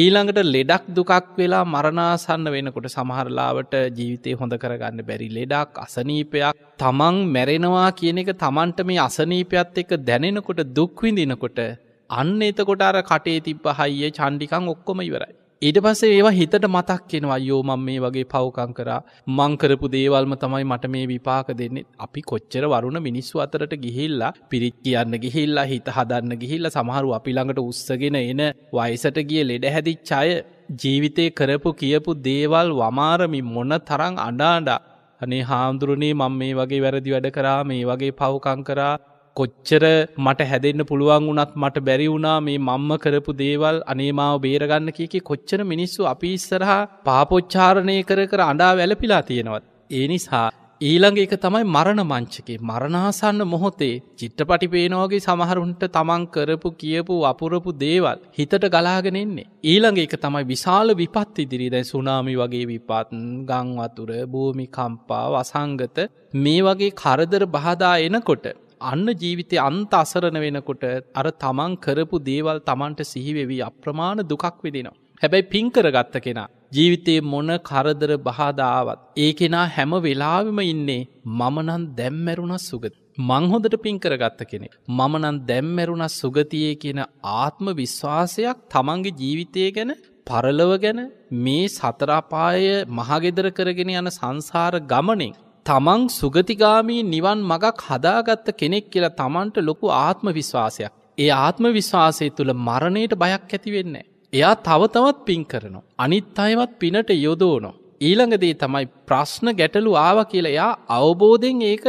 ඊළඟට ලෙඩක් දුකක් වෙලා මරණාසන්න වෙනකොට සමහරලාවට ජීවිතය හොඳ කරගන්න බැරි ලෙඩක් අසනීපයක් තමන් මැරෙනවා කියන එක තමන්ට මේ අසනීපයත් එක දැනෙනකොට දුක්විඳනකොට අන්න එතකොට අර කටේ තිබ්බ හයිය චන්ඩිකං ඔක්කොම ඉවරයි. ඊට පස්සේ ඒවා හිතට මතක් කෙනවා අයෝ මං මේ වගේ පවකං කරා මංකරපු දේවල්ම තමයි මට මේ විපාක දෙන්නේ අපි කොච්චර වරුණ මිනිස්සු අතරට ගිහිල්ලා පිරිත් කියන්න ගිහිල්ලා හිත හදන්න ගිහිල්ල සමහරු අපි ළඟට උත්සගෙන එන වයිසට ගිය ලෙඩ හැදිච්චාය ජීවිතය කරපු කියපු දේවල් වමාරමි මොන තරං අඩාඩා අනේ හාමුදුරනේ මං මේ වගේ වැරදි වැඩ කරා මේ වගේ පවකං කරා කොච්චර මට හැදෙන්න්න පුළුවන් වුනත් මට බැරි වුණා මේ මම්ම කරපු දේවල් අනේමාව බේරගන්න කියකි කොච්චර මිනිස්සු අපි ඉස්සරහා පාපොච්චාරණය කර කර අඩා වැලපිලා තියෙනවත්. ඒ නිසා ඊළඟ එක තමයි මරණ මංචකේ මරණහසන්න මොහොතේ චිත්‍රපටි පේනෝගේ සමහරුන්ට තමන් කරපු කියපු වපුරපු දේවල් හිතට ගලාගෙනෙන්නේ. ඊළඟ එක තමයි විශාල විපත් ඉදිරි දැ සුනාමි වගේ විපත් ගංවතුර භූමිකම්පා වසංගත මේ වගේ කරදර බහදා එනකොට අන්න ජීවිතය අන්ත අසරණ වෙනකොට අර තමන් කරපු දේවල් තමන්ට සිහිවෙවී අප්‍රමාණ දුකක් වෙදෙනවා. හැබැයි පින්කර ගත්ත කෙනා. ජීවිතයේ මොන කරදර බහදාවත්. ඒ කෙනා හැම වෙලාවිම ඉන්නේ මමනන් දැම්මැරුණත් සුගත. මංහොදට පින්කර ගත්ත කෙනෙක්. මමනන් දැම්මැරුණත් සුගතියේ කියන ආත්ම විශ්වාසයක් තමන්ගේ ජීවිතය ගැන පරලව ගැන මේ සතරාපාය මහගෙදර කරගෙන යන සංසාර ගමනින් තමන් සුගතිගාමී නිවන් මගක් හදාගත්ත කෙනෙක් කියලා තමන්ට ලොකු ආත්ම විශ්වාසයක්. ඒ ආත්ම විශ්වාසය තුළ මරණයට බයක් ඇතිවෙන්නේ. එයා තවතවත් පින් කරනවා. අනිත් අයවත් පිනට යොදෝනො. ඊළඟදේ තමයි ප්‍රශ්න ගැටලු ආව කියලා එයා අවබෝධයෙන් ඒක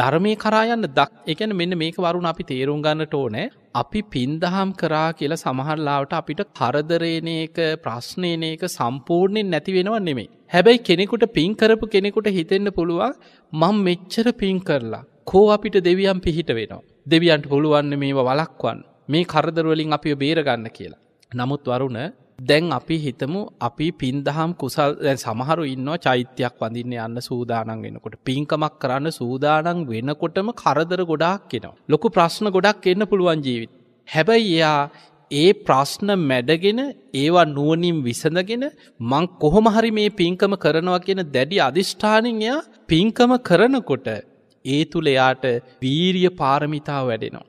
ධර්මය කරායන්න දක් එකන මෙන්න මේක වරුණ අපි තේරුම් ගන්නට ඕනෑ අපි පින්දහම් කරා කියලා සමහරලාවට අපිට කරදරේන එක ප්‍රශ්නයන එක සම්පූර්ණයෙන් නැතිවෙනව නෙමේ. හැබැයි කෙනෙකුට පින් කරපු කෙනෙකුට හිතෙන්න පුළුවන් මං මෙච්චර පින් කරලා. කෝ අපිට දෙවියම් පිහිට වෙනවා. දෙවියන්ට පුළුවන්න මේවා වලක්වන්. මේ කරදරවලින් අපි බේරගන්න කියලා. නමුත් වරුණ දැන් අපි හිතමු අපි පින්දහම් කුසල් දැන් සමහරු ඉන්නවා චෛත්‍යයක් වඳන්න යන්න සූදානන් වෙනකොට පින්කමක් කරන්න සූදානන් වෙනකොටම කරදර ගොඩක් කෙනවා. ලොකු ප්‍රශ්න ගොඩක් එන්න පුළුවන් ජීවිත. හැබැයි එයා ඒ ප්‍රශ්න මැඩගෙන ඒවා නුවනින් විසඳගෙන මං කොහොමහරි මේ පින්කම කරනවා කියෙන දැඩි අධිෂ්ඨානින් එයා පින්කම කරනකොට ඒ තුළ එයාට වීරිය පාරමිතා වැඩෙනවා.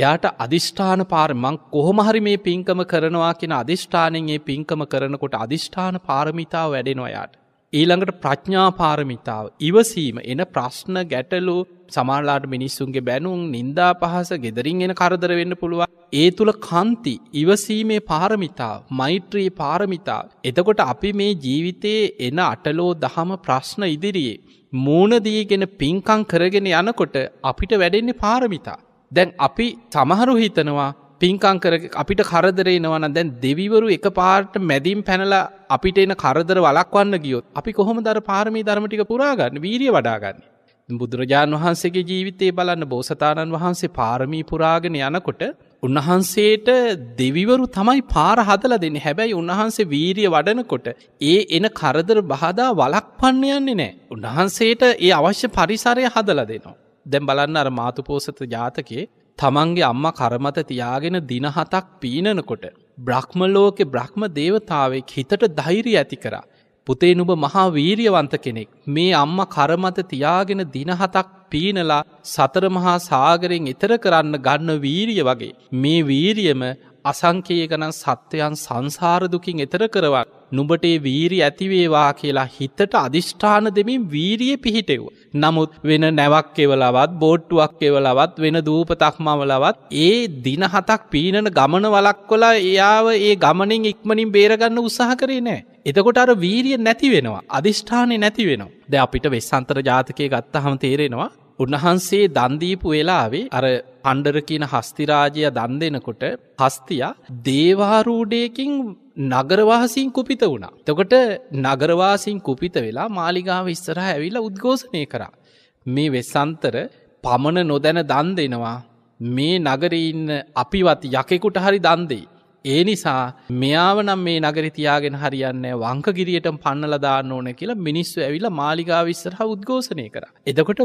එයාට අධිෂ්ඨාන පාරමං කොහොමහරි මේ පින්කම කරනවා කියෙන අධිෂ්ඨානෙන් ඒ පින්කම කරනකොට අධිෂ්ඨාන පාරමිතාව වැඩෙනවා යාට. ඊළඟට ප්‍රඥා පාරමිතාව ඉවසීම එන ප්‍රශ්න ගැටලු සමාලාට මිනිස්සුන්ගේ බැනුම් නින්දා පහස ගෙදරින් එන කරදර වෙන්න පුළුවන් ඒ තුළ කන්ති ඉවසීමේ පාරමිතාව මෛත්‍රී පාරමිතාව එතකොට අපි මේ ජීවිතයේ එන අටලෝ දහම ප්‍රශ්න ඉදිරියේ මූුණදීගෙන පින්කං කරගෙන යනකොට අපිට වැඩෙන්නේ පාරමිතා දැන් අපි සමහරු හිතනවා පින්කංකර අපිට කරදරේ නවන දැන් දෙවිවරු එක පාට මැදින් පැනල අපිට එන කරදර වලක්වන්න ගියොත් අපි කොහොම දර පාරමී ධර්මටික පුරාගන්න වීරිය වඩාගන්න. බුදුරජාණන් වහන්සේගේ ජීවිතයේ බලන්න බෝසතාණන් වහන්සේ පාරමී පුරාගෙන යනකොට උන්වහන්සේට දෙවිවරු තමයි පාර හදල දෙන්න හැබැයි උන්වහන්සේ වීරිය වඩනකොට ඒ එන කරදර බාදා වලක් පන්න යන්නේ නෑ උන්වහන්සේට ඒ අවශ්‍ය පරිසරය හදල දෙනවා. දැම් බලන්න අර මාතුපෝසත ජාතකයේ තමන්ගේ අම්ම කරමත තියාගෙන දින හතක් පීනනකොට. බ්‍රහ්මලෝකෙ බ්‍රහ්ම දේවතාවෙක් හිතට දෛරී ඇති කර. පුතේ නුබ මහා වීරියවන්ත කෙනෙක් මේ අම්ම කරමත තියාගෙන දිනහතක් පීනලා සතරමහා සාගරෙන් එතර කරන්න ගන්න වීරිය වගේ. මේ වීරියම අසංකේගනන් සත්‍යයන් සංසාරදුකින් එතර කරවන්. නුඹට ඒ වීරි ඇතිවේවා කියලා හිතට අධිෂ්ඨාන දෙමින් වීරිය පිහිටෙව්. නමුත් වෙන නැවක් එවලවත් බෝට්ටුවක් එවලවත් වෙන දූපතක්මවලවත් ඒ දින හතක් පීනන ගමන වලක්කොලා එයාව ඒ ගමනින් ඉක්මනින් බේරගන්න උත්සාහ කරේ නෑ. එතකොට අර වීරිය නැති වෙනවා අධිෂ්ඨානය නැති වෙනවා. ද අපිට වෙස්සන්තර ජාතකය ගත්තහම තේරෙනවා උන්වහන්සේ දන්දීපු වෙලාවේ අර පණ්ඩර කියන හස්තිරාජය දන් දෙෙනකොට හස්තියා දේවාරූඩයකින් නගරවාසින් කුපිත වුණා. තොකට නගරවාසින් කුපිත වෙලා මාලිගාව ඉස්සරහ ඇවිල්ල උද්ගෝෂණය කරා. මේ වෙස්සන්තර පමණ නොදැන දන් දෙනවා. මේ නගරඉන්න අපිවත් යකෙකුට හරි දන්දෙයි. ඒ නිසා මෙයාව නම් මේ නගරිතියාගෙන හරියන්න වංකගිරියට පන්නලදාන්න ඕන කියලා මිනිස්සු ඇවිල මාලිගාවිස්සර උද්ගෝසනය කර. එදකොට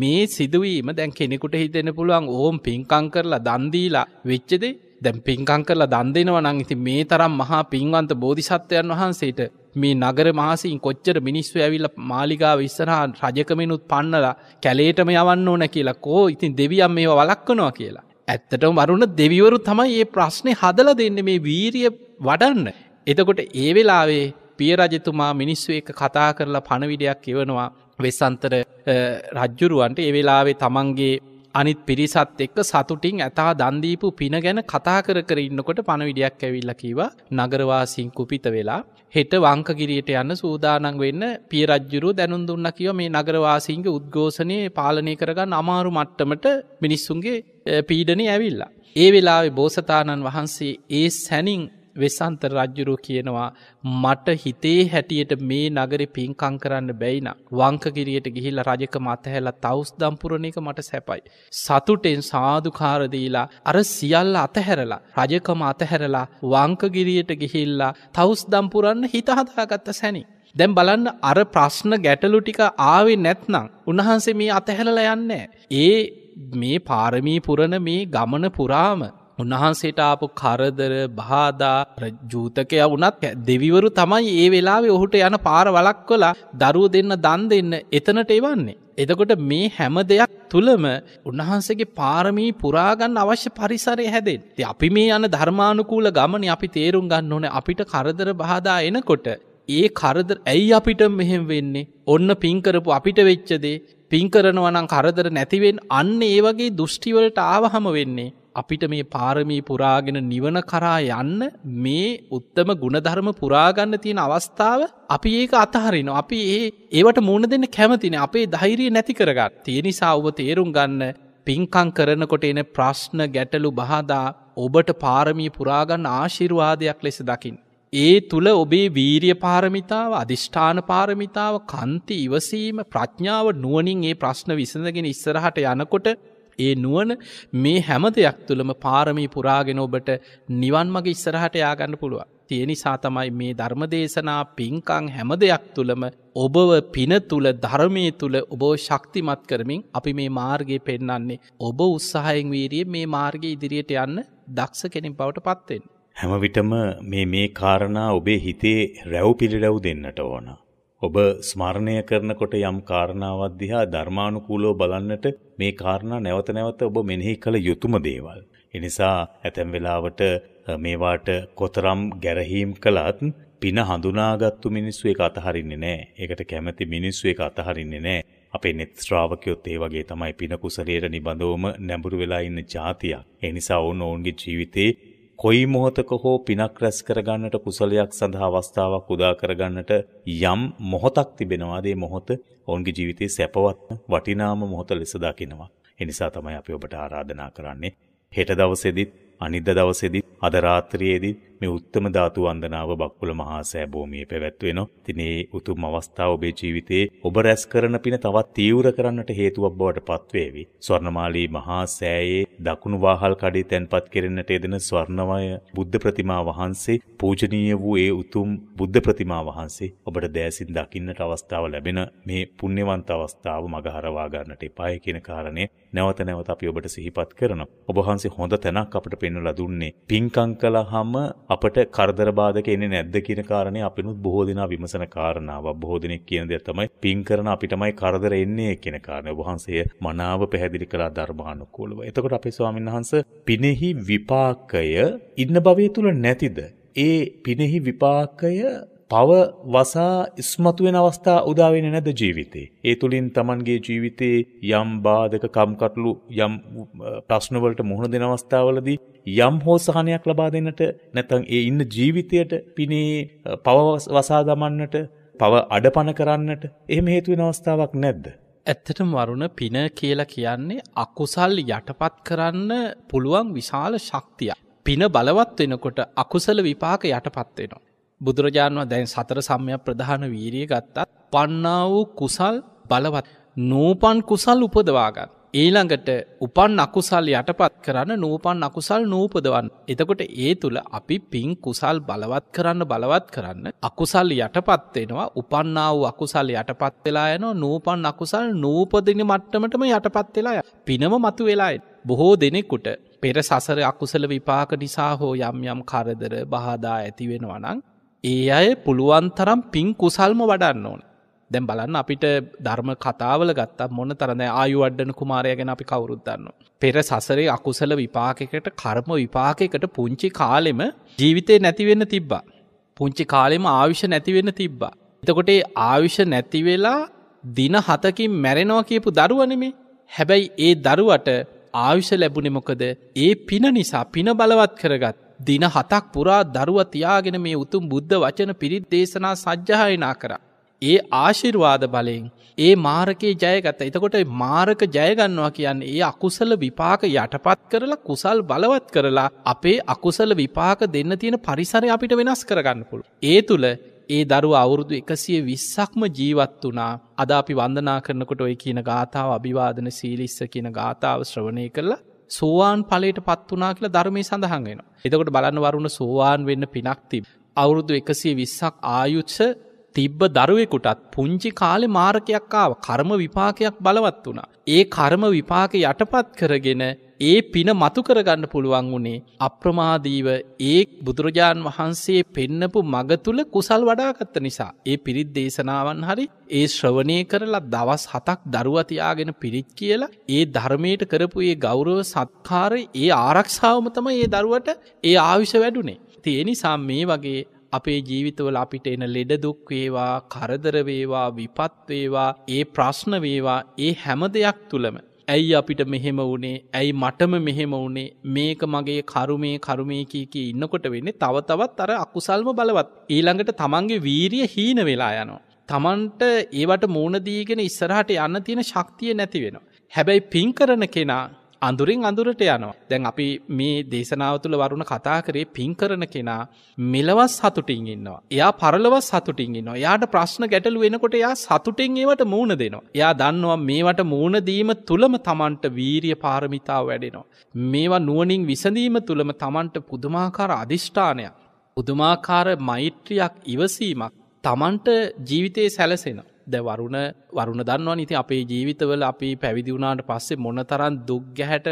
මේ සිදුවීම දැන් කෙනෙකුට හිතෙන පුළුවන් ඕම් පින්කං කරලා දන්දීලා වෙච්චදේ දැම් පින්කං කරලා දන් දෙෙනව නං ඉති මේ තරම් මහා පින්වන්ත බෝධිසත්වයන් වහන්සේට මේ නගර මහසින් කොච්චර මිනිස්සු ඇවිල්ල මාලිගාව ඉස්සරහා රජකමිනුත් පන්නලා කැලේටම යවන්න ඕන කියලා කෝ ඉතින් දෙවියම් මේ වලක්කනවා කියලා. ඇත්තටම වරුණ දෙවිවරු තමයි ඒ ප්‍රශ්නය හදල දෙන්න මේ වීරිය වඩන්න. එතකොට ඒ වෙලාවේ පිය රජතුමා මිනිස්සු එක කතා කරලා පණවිඩයක් එවනවා වෙස්සන්තර රජ්ජුරුවන්ට එවෙලාවේ තමන්ගේ අනිත් පිරිසත් එක්ක සතුටින් ඇතා දන්දීපු පින ගැන කතා කර කර ඉන්නකොට පණවිඩියක් ඇවිල්ල කිව නගරවාසින් කුපිත වෙලා හෙට වංකගිරියට යන්න සූදානන් වෙන්න පියරජ්ජුරු දැනුන් දුන්න කියව මේ නගරවාසින්ගේ උද්ඝෝෂණය පාලනය කරගන්න අමාරු මට්ටමට මිනිස්සුන්ගේ පීඩනය ඇවිල්ලා. ඒ වෙලාවෙ බෝසතාණන් වහන්සේ ඒ සැනින් වෙසන්ත රජ්ජුරු කියනවා මට හිතේ හැටියට මේ නගරි පින්කං කරන්න බැයින. වංකකිරියට ගිහිල්ල රජක මතහැල තවස් දම්පුරණ එක මට සැපයි. සතුටෙන් සාධකාරදීලා අර සියල්ල අතහැරලා රජකම අතහැරලා වංකගිරියට ගිහිල්ලා තවස් දම්පුරන්න හිතහදාගත්ත සැනි. දැම් බලන්න අර ප්‍රශ්න ගැටලු ටික ආවේ නැත්නම් උන්වහන්සේ මේ අතහැරලා යන්නේ. ඒ මේ පාරමී පුරණ මේ ගමන පුරාම උන්වහන්සේට ආපු කරදර බාධා ජූතකය වුණත් දෙවිවරු තමයි ඒ වෙලාවේ ඔහුට යන පාර වලක් කොලා දරුව දෙන්න දන් දෙන්න එතනට එවන්නේ. එතකොට මේ හැම දෙයක් තුළම උන්වහන්සේගේ පාරමී පුරාගන්න අවශ්‍ය පරිසරය හැදෙන්. ති අපි මේ යන ධර්මානුකූල ගමන අපි තේරුම් ගන්න ඕන අපිට කරදර බාදා එනකොට. ඒ කරදර ඇයි අපිට මෙහෙම වෙන්නේ ඔන්න පින්කරපු අපිට වෙච්චදේ පින් කරනවනම් කරදර නැතිවෙන් අන්න ඒ වගේ දෘෂ්ටිවලට ආවහම වෙන්නේ. අපිට මේ පාරමී පුරාගෙන නිවන කරා යන්න මේ උත්තම ගුණධර්ම පුරාගන්න තියෙන අවස්ථාව අපි ඒක අතහරින අපි ඒ ඒවට මුණ දෙන්න කැමතින අපේ දෛරිය නැති කරගත් තිය නිසා ඔබ තේරුම් ගන්න පින්කං කරනකොට එන ප්‍රශ්න ගැටලු බහදා ඔබට පාරමී පුරාගන්න ආශිර්වාදයක් ලෙස දකිින්. ඒ තුළ ඔබේ වීරිය පාරමිතාව අධිෂ්ඨාන පාරමිතාව කන්ති ඉවසීම ප්‍රඥාව නුවනින් ඒ ප්‍රශ්න විසඳගෙන ඉස්සරහට යනකොට ඒ නුවන මේ හැම දෙයක් තුළම පාරමී පුරාගෙන ඔබට නිවන් මගේ ඉස්සරහට යාගන්න පුළුවන්. තිය නිසා තමයි මේ ධර්මදේශනා පින්කං හැම දෙයක් තුළම ඔබව පින තුළ ධර්මය තුළ ඔබෝ ශක්තිමත් කරමින් අපි මේ මාර්ගය පෙන්නන්නේ. ඔබ උත්සාහයෙන් වීරිය මේ මාර්ගය ඉදිරියට යන්න දක්ෂ කෙනින් බවට පත්වෙන්. හැම විටම මේ මේ කාරණා ඔබේ හිතේ රැව් පිළිරැව් දෙන්නට ඕන. ඔබ ස්මරණය කරනකොට යම් කාරණාවක් දිහා ධර්මානුකූලව බලන්නට මේ කාරණා නැවත නැවත ඔබ මෙනෙහි කළ යුතුම දේවල්. එනිසා ඇතැම් වෙලාවට මේවාට කොතරම් ගැරහීම් කළත් පින හඳුනාගත්තු මිනිස්සු එක අතහරින්නේ නැහැ. ඒකට කැමති මිනිස්සු එක අතහරින්නේ නැහැ. අපේ net ශ්‍රාවකයොත් ඒ වගේ තමයි පින කුසලයේ නිබඳවම නැඹුරු වෙලා ඉන්න જાතියක්. ඒ නිසා ඔවුන් ඔවුන්ගේ ජීවිතේ කොයි මොහොතක හෝ පිනක් රැස් කරගන්නට කුසලයක් සඳහා අවස්ථාවක් උදා කරගන්නට යම් මොහොතක් තිබෙනවාද ඒ මොහොත ඔවුන්ගේ ජීවිතයේ සැපවත් වටිනාම මොහොත ලෙස දකිනවා. ඒ නිසා තමයි අපි ඔබට ආරාධනා කරන්නේ හෙට දවසේදීත් අනිද්දා දවසේදීත් අද රාත්‍රියේදීත් මේ උත්තම ධාතු වන්දනාව බක්කුල මහා සෑ භූමියේ පැවැත්වෙනවා. ඉතින් මේ උතුම් අවස්ථාව ඔබේ ජීවිතේ ඔබ රැස් කරන පින තවත් තීව්‍ර කරන්නට හේතුවක් බවට පත්වේවි. ස්වර්ණමාලී මහා සෑයේ දකුණු වාහල් කඩේ තැන්පත් කෙරෙන්නට යෙදෙන ස්වර්ණමය බුද්ධ ප්‍රතිමා වහන්සේ පූජනීය වූ ඒ උතුම් බුද්ධ ප්‍රතිමා වහන්සේ ඔබට දැසින් දකින්නට අවස්ථාව ලැබෙන මේ පුණ්‍යවන්ත අවස්ථාව මගහරවා ගන්නට එපාය කියන කාරණය නැවත නැවත අපි ඔබට සිහිපත් කරනවා. ඔබ වහන්සේ හොඳ තැනක් අපට පෙන්වලා දුන්නේ. පින්කම් කළාම අපට කරදර බාධක එන්නේ නැද්ද කියන කාරණේ අපිනුත් බොහෝ දෙනා විමසන කාරණාවක්. බොහෝ දෙනෙක් කියන දේ තමයි පින් කරන අපිටමයි කරදර එන්නේ කියන කාරණේ. වහන්සේ මනාව පැහැදිලි කළා ධර්මානුකූලව. එතකොට අපේ ස්වාමීන් වහන්සේ පිනෙහි විපාකය ඉන්න භවයේ තුල නැතිද? ඒ පිනෙහි විපාකය පව වසා ඉස්මතු වෙන අවස්ථා උදා වෙන්නේ නැද්ද ජීවිතේ? ඒ තුලින් Tamanගේ ජීවිතේ යම් බාධක කම්කටොළු යම් ප්‍රශ්න වලට මුහුණ දෙන අවස්ථාවලදී යම් හෝ සහනයක් ලබා දෙන්නට නැත්නම් ඒ ඉන්න ජීවිතයට පිනේ පව වසා දමන්නට පව අඩපණ කරන්නට එහෙම හේතු වෙන අවස්ථාවක් නැද්ද? ඇත්තටම වරුණ පින කියලා කියන්නේ අකුසල් යටපත් කරන්න පුළුවන් විශාල ශක්තියක්. පින බලවත් වෙනකොට අකුසල විපාක යටපත් වෙනවා. බුදුරජාණන් දැන් සතර සම්ය ප්‍රධාන වීරිය ගත්තත් පන්නා වූ කුසල් බලවත් නූපන් කුසල් උපදවාගන්න. ඊළඟට උපන් අකුසල් යටපත් කරන්න නූපන් අකුසල් නූපදවන්. එතකොට ඒ තුළ අපි පින් කුසල් බලවත් කරන්න බලවත් කරන්න. අකුසල් යටපත්වෙනවා උපන්නා වූ අකුසල් යටපත් වෙලා යන නූපන් අකුසල් නූපදින මට්ටමටම යටපත් වෙලා පිනම මතු වෙලායි. බොහෝ දෙනෙකුට පෙර සසර අකුසල විපාක නිසා හෝ යම් යම් කරදර බාදා ඇතිවෙනවා නං ඒ අය පුළුවන් තරම් පින් කුසල්ම වඩන්න ඕන දැම් බලන්න අපිට ධර්ම කතාවල ගත්තා මොන තරන ආයු අඩ්ඩන කුමාරය ගැන අපි කවුරුද්දන්න. පෙර සසරේ අකුසල විපාකකට කර්ම විපාකකට පුංචි කාලෙම ජීවිතය නැතිවෙන්න තිබ්බා. පුංචි කාලෙම ආවිශ්‍ය නැතිවෙන්න තිබ්බා. එතකොට ආවිශ්‍ය නැතිවෙලා දින හතකින් මැරෙනවා කියපු දරුවනෙමේ හැබැයි ඒ දරුවට ආවිශ ලැබුණෙ මොකද ඒ පින නිසා පින බලවත් කරගත් දින හතක් පුරා දරුව තියාගෙන මේ උතුම් බුද්ධ වචන පිරිත් දේශනා සජ්්‍යහයනා කර. ඒ ආශිර්වාද බලයෙන් ඒ මාරකයේ ජයගත එතකොට මාරක ජයගන්නවා කියන්න ඒ අකුසල විපාක යටපත් කරලා කුසල් බලවත් කරලා අපේ අකුසල විපාක දෙන්න තියෙන පරිසරය අපිට වෙනස් කරගන්න පුළු. ඒ තුළ ඒ දරු අවුරුදු එකසිය විස්සක්ම ජීවත් වනා අද අපි වන්දනා කරනකොට ඔය කියන ගාථාව අභිවාදන සීලිස්ස කියන ගාථාව ශ්‍රවණය කරලා සෝවාන් පලට පත් වනා කියලා ධර්මය සඳහන් වෙන. එතකොට බලන්න වරුණ සෝවාන් වෙන්න පිනක් තිබ. අවුරුදු එකසිය විස්සක් ආයුච්ෂ තිබ්බ දරුවෙකුටත් පුංචි කාලෙ මාරකයක් ආව කර්ම විපාකයක් බලවත් වුණා. ඒ කර්ම විපාක යටපත් කරගෙන ඒ පින මතු කරගන්න පුළුවන් වුණේ අප්‍රමාදීව ඒ බුදුරජාණන් වහන්සේ පෙන්නපු මග තුළ කුසල් වඩාගත්ත නිසා. ඒ පිරිත් දේශනාවන් හරි ඒ ශ්‍රවණය කරලා දවස් හතක් දරුවතියාගෙන පිරිත් කියලා ඒ ධර්මයට කරපු ඒ ගෞරව සත්කාර ඒ ආරක්ෂාවම තම ඒ දරුවට ඒ ආවිෂ වැඩුනේ. තිය නිසා මේ වගේ අපේ ජීවිතවල අපිට එන ලෙඩදුක් වේවා කරදර වේවා විපත් වේවා ඒ ප්‍රශ්න වේවා ඒ හැම දෙයක් තුළම ඇයි අපිට මෙහෙම වුණේ ඇයි මටම මෙහෙම වුණේ මේක මගේ කරුමේ කරුමයකීක ඉන්නකොට වෙන්නේ තව තවත් අර අකුසල්ම බලවත් ඊළඟට තමන්ගේ වීරිය හීන වෙලා යනවා. තමන්ට ඒවට මූුණදීගෙන ඉස්සරහට යන්න තියෙන ශක්තිය නැති වෙන. හැබැයි පින් කරන කෙනා අඳුරින් අඳුරට යනවා. දැන් අපි මේ දේශනාව තුළ වරුණ කතා කරේ පින් කරන කෙනා මෙලවස් සතුටින් ඉන්නවා. එයා පරලවස් සතුටින් ඉන්නවා. යාට ප්‍රශ්න ගැටලු වෙනකොට එයා සතුටින් ඒවට මූුණ දෙනවා. එයා දන්නවා මේවට මූුණදීම තුළම තමන්ට වීරිය පාරමිතාව වැඩෙනවා. මේවා නුවනින් විසඳීම තුළම තමන්ට පුදුමාකාර අධිෂ්ඨානයක්. පුදුමාකාර මෛත්‍රියක් ඉවසීමක් තමන්ට ජීවිතයේ සැලසෙනවා. ද වරුණ වරුණ දන්නවා නිති අපේ ජීවිතවල අපි පැවිදි වුණාට පස්සේ මොන තරන් දුක්ගැහැට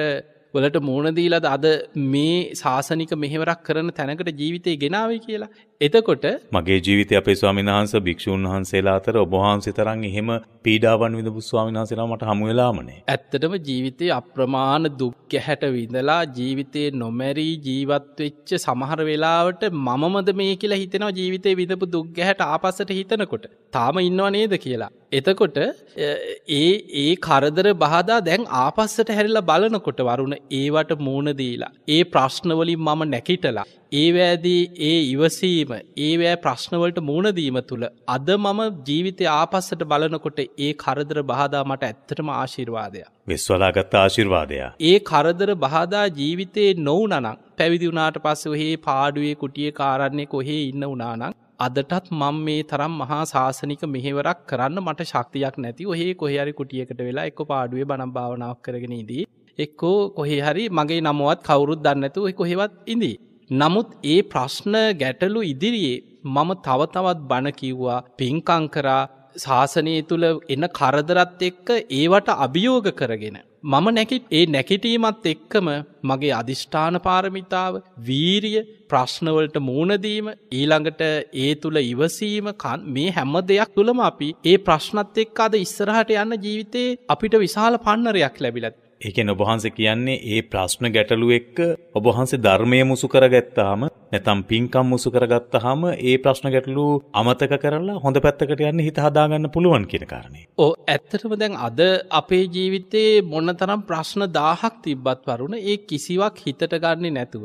වලට මෝනදීලද අද මේ ශාසනික මෙහෙවරක් කරන තැනකට ජීවිතය ගෙනාව කියලා එතකොට මගේ ජීවිතය අපේ ස්වාමීන් වහන්සේ භික්ෂුන් වහන්සේලා අතර ඔබ වහන්සේ තරම් එහෙම පීඩාවන් විඳපු ස්වාමීන් වහන්සේලා මට හමු වෙලාමනේ. ඇත්තටම ජීවිතේ අප්‍රමාණ දුක් ගැහැට විඳලා ජීවිතේ නොමැරි ජීවත් වෙච්ච සමහර වෙලාවට මමමද මේ කියලා හිතෙනවා ජීවිතේ විඳපු දුක් ගැහැට ආපස්සට හිතනකොට. තාම ඉන්නව නේද කියලා. එතකොට ඒ ඒ කරදර බාධා දැන් ආපස්සට හැරිලා බලනකොට වරුණ ඒවට මූණ දීලා ඒ ප්‍රශ්නවලින් මම නැකිටලා ඒවෑදී ඒ ඉවසීම ඒවෑ ප්‍රශ්නවලට මුණදීම තුළ අද මම ජීවිතය ආපස්සට බලනකොට ඒ කරදර බාදා මට ඇත්තටම ආශිර්වාදය. වෙස්වලාගත්ත ආශිර්වාදයා. ඒ කරදර බාදා ජීවිතයේ නොවනනං පැවිදි වුණට පස්ස ඔහේ පාඩුවේ කුටිය කාරන්නේ කොහේ ඉන්න උනානං. අදටත් මං මේ තරම් මහා ශාසනික මෙහෙවරක් කරන්න මට ශක්තියක් නැති ඔහේ කොහරි කුටියකට වෙලා එක්ක පාඩුවේ බනම් භාවනාවක් කරගෙනදී. එක්කෝ කොහේ හරි මගේ නමුවත් කවුරුත් දන්නඇතු කොහෙවත් ඉඳී. නමුත් ඒ ප්‍රශ්න ගැටලු ඉදිරියේ මම තව තවත් බණ කිව්වා පින්කං කරා ශාසනය තුළ එන කරදරත් එක්ක ඒවට අභියෝග කරගෙන. මම නැකිට ඒ නැකිටීමත් එක්කම මගේ අධිෂ්ඨාන පාරමිතාව වීරිය ප්‍රශ්නවලට මූුණදීම ඊළඟට ඒ තුළ ඉවසීම කන් මේ හැම දෙයක් තුළම අපි ඒ ප්‍රශ්නත් එක් අද ඉස්සරහට යන්න ජීවිතයේ අපිට විශාල පන්නරයක් ලැබිලත් ඒකෙන් ඔබ වහන්සේ කියන්නේ ඒ ප්‍රශ්න ගැටලු එක්ක ඔබ වහන්සේ ධර්මයේ මුසු කරගත්තාම නැත්නම් පින්කම් මුසු කරගත්තාම ඒ ප්‍රශ්න ගැටලු අමතක කරලා හොඳ පැත්තකට යන්න හිත හදාගන්න පුළුවන් කියන කාරණේ. ඔව් ඇත්තටම දැන් අද අපේ ජීවිතේ මොනතරම් ප්‍රශ්න 1000ක් තිබ්බත් වරුණ ඒ කිසිවක් හිතට ගන්නේ නැතුව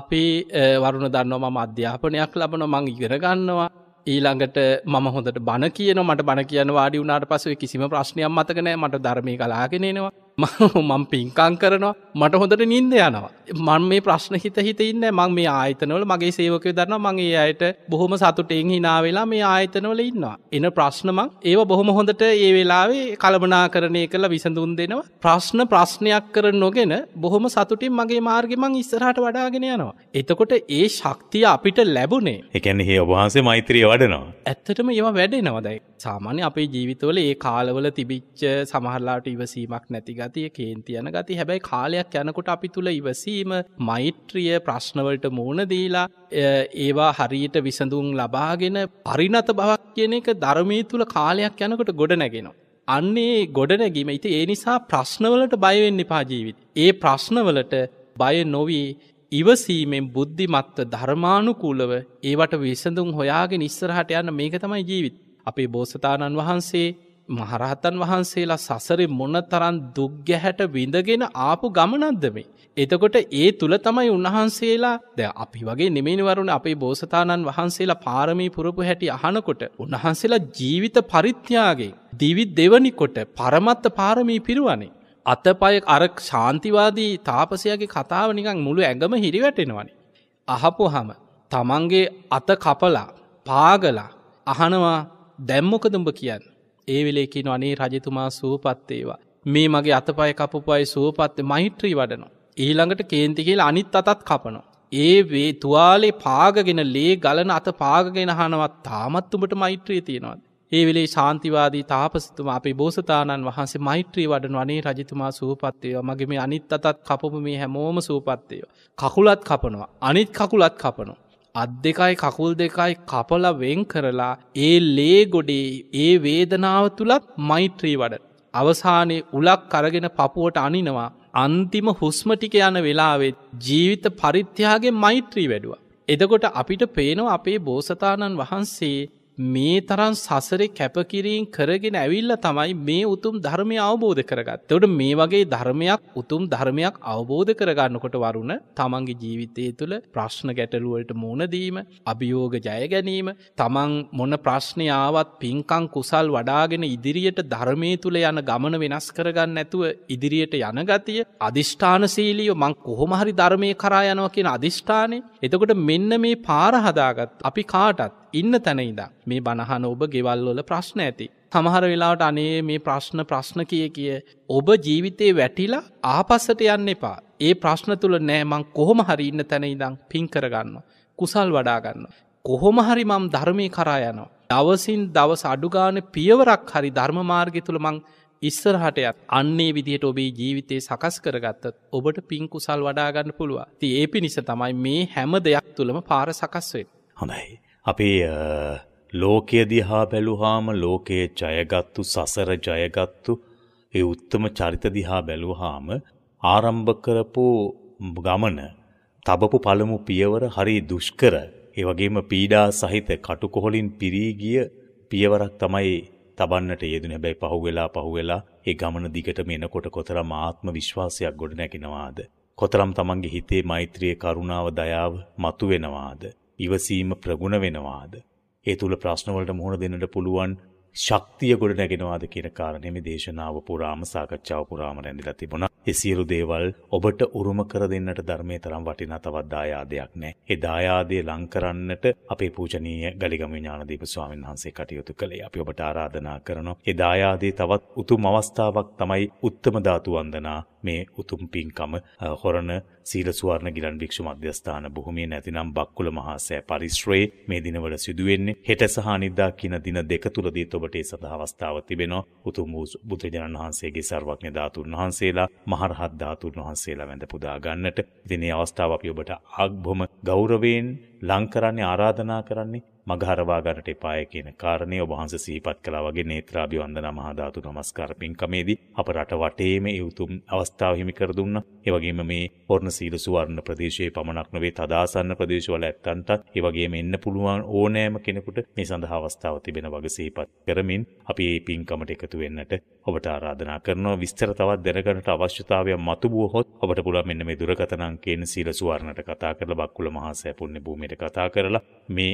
අපේ වරුණ දන්නවා මම අධ්‍යාපනයක් ලබන මං ඉගෙන ගන්නවා ඊළඟට මම හොඳට බණ කියන මට බණ කියන වාඩි වුණට පසුව කිසිම ප්‍රශ්නයක් මතකනෑ මට ධර්මය කලාගෙනනවා මම පින්කං කරනවා මට හොඳට නින්ද යනවා. මන් මේ ප්‍රශ්න හිත හිත ඉන්න මං මේ ආයතනවල මගේ සේවකය දන්න මගේ අයට බොහොම සතුටෙන් හිනාවෙලා මේ ආයතනවල ඉන්නවා. එන ප්‍රශ්නමං ඒව බොහොම හොඳට ඒ වෙලාවේ කලබනා කරණය කළ විසඳුන් දෙනවා. ප්‍රශ්න ප්‍රශ්නයක් කර නොගෙන බොහොම සතුටින් මගේ මාර්ගමං ඉස්සරහට වඩාගෙන යනවා. එතකොට ඒ ශක්තිය අපිට ලැබුණේ එකැන ඒ ඔබහන්සේ මෛත්‍රිය වඩනවා. ඇත්තටම ඒවා වැඩෙනවදයි. සාමාන්‍ය අපේ ජීවිතවල ඒ කාලවල තිබිච්ච සමහරලාට ඉවසීමක් නැතිගත් නැතිය කේන්ති යන ගති හැබැයි කාලයක් යනකොට අපි තුළ ඉවසීම මෛත්‍රිය ප්‍රශ්නවලට මෝන දීලා ඒවා හරියට විසඳුම් ලබාගෙන පරිනත බවක් කියන එක ධර්මය තුළ කාලයක් යනකොට ගොඩ නැගෙනවා. අන්නේ ගොඩනැගීම ඉති ඒ නිසා ප්‍රශ්නවලට බයවෙන්න පාජීවිත. ඒ ප්‍රශ්නවලට බය නොවී ඉවසීමෙන් බුද්ධිමත්ව ධර්මානුකූලව ඒවට විසඳුම් හොයාගෙන ඉස්සරහට යන්න මේක තමයි ජීවිත්. අපේ බෝසතාණන් වහන්සේ මහරහතන් වහන්සේලා සසරි මොන තරන් දුක්ගැහැට විඳගෙන ආපු ගමනක්ද මේ. එතකොට ඒ තුළ තමයි උන්වහන්සේලා ද අපි වගේ නිමිනිවරුණ අපේ බෝසතාණන් වහන්සේලා පාරමී පුරපු හැටි අහනකොට උන්වහන්සේලා ජීවිත පරිත්‍යාගේ දිවි දෙවනිකොට පරමත්ත පාරමී පිරුවනේ. අතපය අරක් ශාන්තිවාදී තාපසයගේ කතාව නිකං මුළු ඇඟම හිරිවැටෙනවනි. අහපු හම තමන්ගේ අත කපලා පාගලා අහනවා දැම්මොකදුඹ කියන්න. ඒ වෙලේකින් අනේ රජතුමා සූපත්තේවා. මේ මගේ අතපය කපපු අයි සූපත්ත මෛත්‍රී වඩනවා. ඊළඟට කේන්ති කියල අනිත් අතත් කපනවා. ඒ වේ තුවාලේ පාගගෙන ලේ ගලන අත පාගගෙන හනවත් තාමත්තුමට මෛත්‍රී තියෙනවද. ඒ වෙලේ ශාන්තිවාදී තාපසිතුම අපි බෝසතාණන් වහන්සේ මෛත්‍රී වඩන වනේ රජතුමා සූපත්තයෝ මගේ මේ අනිත් අතත් කපපු මේ හැමෝම සූපත්තයෝ. කකුලත් කපනවා අනිත් කකුලත් කපනවා. අත් දෙකයි කකුල් දෙකයි කපල වෙන් කරලා ඒ ලේ ගොඩේ ඒ වේදනාව තුළත් මෛත්‍රී වඩ. අවසානයේ උලක් කරගෙන පපුුවට අනිනවා. අන්තිම හුස්මටික යන වෙලාවෙත් ජීවිත පරිත්‍යයාගේ මෛත්‍රී වැඩුව. එදකොට අපිට පේනවා අපේ බෝසතාණන් වහන්සේ මේ තරන් සසර කැපකිරීම් කරගෙන ඇවිල්ල තමයි මේ උතුම් ධර්මය අවබෝධ කරගත්. තවට මේ වගේ ධර්මයක් උතුම් ධර්මයක් අවබෝධ කරගන්නකොට වරුණ තමන්ගේ ජීවිතය තුළ ප්‍රශ්න ගැටලුවලට මූුණදීම අභියෝග ජය ගැනීම තමන් මොන ප්‍රශ්නයාවත් පින්කං කුසල් වඩාගෙන ඉදිරියට ධර්මය තුළ යන ගමන වෙනස් කරගන්න ඇතුව ඉදිරියට යන ගතිය අධිෂ්ඨානශීලියෝ මං කොහොමහරි ධර්මය කරා යනවා කියෙන අධිෂ්ඨානය එතකොට මෙන්න මේ පාරහදාගත් අපි කාටත් ඉන්න තැනයිදා මේ බණහන ඔබ ගෙවල්වල ප්‍රශ්න ඇති. සමහර වෙලාට අනේ මේ ප්‍රශ්න ප්‍රශ්න කිය කිය ඔබ ජීවිතේ වැටිලා ආපස්සට යන්න එපා ඒ ප්‍රශ්න තුළ නෑමං කොහොම හරි ඉන්න තැන ඉදං පින් කරගන්න කුසල් වඩාගන්න කොහොම හරි මම් ධර්මය කරා යනවා. දවසින් දවස අඩුගාන පියවරක් හරි ධර්මමාර්ගය තුළ මං ඉස්සරහටයත් අන්නේ විදිහට ඔබේ ජීවිතයේ සකස් කරගත්තත් ඔබට පින්කුසල් වඩාගන්න පුළුවන් ති ඒ පිනිස තමයි මේ හැම දෙයක් තුළම පාර සකස්වෙන්. හොඳයි. අපේ ලෝකය දිහා බැලුහාම ලෝකයේ ජයගත්තු සසර ජයගත්තු ඒ උත්තම චරිත දිහා බැලුහාම ආරම්භ කරපු ගමන තබපු පළමු පියවර හරි දුෂ්කර ඒ වගේම පීඩා සහිත කටුකොහලින් පිරී ගිය පියවරක් තමයි තබන්නට යෙදුනේ හැබැයි පහුවෙලා පහුවෙලා ඒ ගමන දිගටම එනකොට කොතරම් ආත්ම විශ්වාසයක් ගොඩනැගෙනවාද කොතරම් තමන්ගේ හිතේ මෛත්‍රිය කරුණාව දයාව මතුවෙනවාද ඉවසීම ප්‍රගුණ වෙනවාද? ඒ තුල ප්‍රශ්නවලට මුහුණ දෙන්නට පුළුවන් ශක්තිය ගොඩ නැගෙනවාද කියන කාරණේ මේ දේශනාව පුරාම සාකච්ඡාව පුරාම රැඳිලා තිබුණා. ඒ සියලු දේවල් ඔබට උරුම කර දෙන්නට ධර්මයේ තරම් වටිනා තවත් දායාදයක් නැහැ. ඒ දායාදය ලං කරන්නට අපේ පූජනීය ගලිගම ඥානදීප ස්වාමීන් වහන්සේ කටයුතු කළේ. අපි ඔබට ආරාධනා කරනවා. ඒ දායාදේ තවත් උතුම් අවස්ථාවක් තමයි උත්තම ධාතු වන්දනා මේ උතුම් පින්කම හොරණ සීලසුවර්ණ ගිලන් භික්ෂු මධ්‍යස්ථාන භූමියේ නැතිනම් බක්කුල මහා සෑ පරිශ්‍රයේ මේ දිනවල සිදුවෙන්නේ හෙට සහ අනිද්දා කියන දින දෙක තුලදීත් ඔබට ඒ සඳහා අවස්ථාව තිබෙනවා උතුම් වූ බුදුරජාණන් වහන්සේගේ සර්වඥ ධාතුන් වහන්සේලා මහරහත් ධාතුන් වහන්සේලා වැඳ පුදා ගන්නට ඉතින් මේ අවස්ථාව අපි ඔබට ආග්බොම ගෞරවයෙන් ලං කරන්නේ ආරාධනා කරන්නේ මගහරවා ගන්නට එපාය කියන කාරණේ ඔබ වහන්සේ සිහිපත් කළා වගේ නේත්‍රාභි වන්දනා මහා ධාතු නමස්කාර පින්කමේදී අප රට වටේම ඒ උතුම් අවස්ථාව හිමි කර දුන්නා. ඒ වගේම මේ පොර්ණසීල සුවර්ණ ප්‍රදේශයේ පමණක් නොවේ තදාසන්න ප්‍රදේශවල ඇත්තන්ටත් ඒ වගේම එන්න පුළුවන් ඕනෑම කෙනෙකුට මේ සඳහා අවස්ථාව තිබෙන වගේ සිහිපත් කරමින් අපි මේ පින්කමට එකතු වෙන්නට ඔබට ආරාධනා කරනවා විස්තර තවත් දැනගන්නට අවශ්‍යතාවය මතු වුවහොත් ඔබට පුළුවන් මෙන්න මේ දුරකථන අංකයෙන් සීල සුවර්ණට කතා කරලා බක්කුල මහා සෑ පුණ්‍ය භූමියට කතා කරලා මේ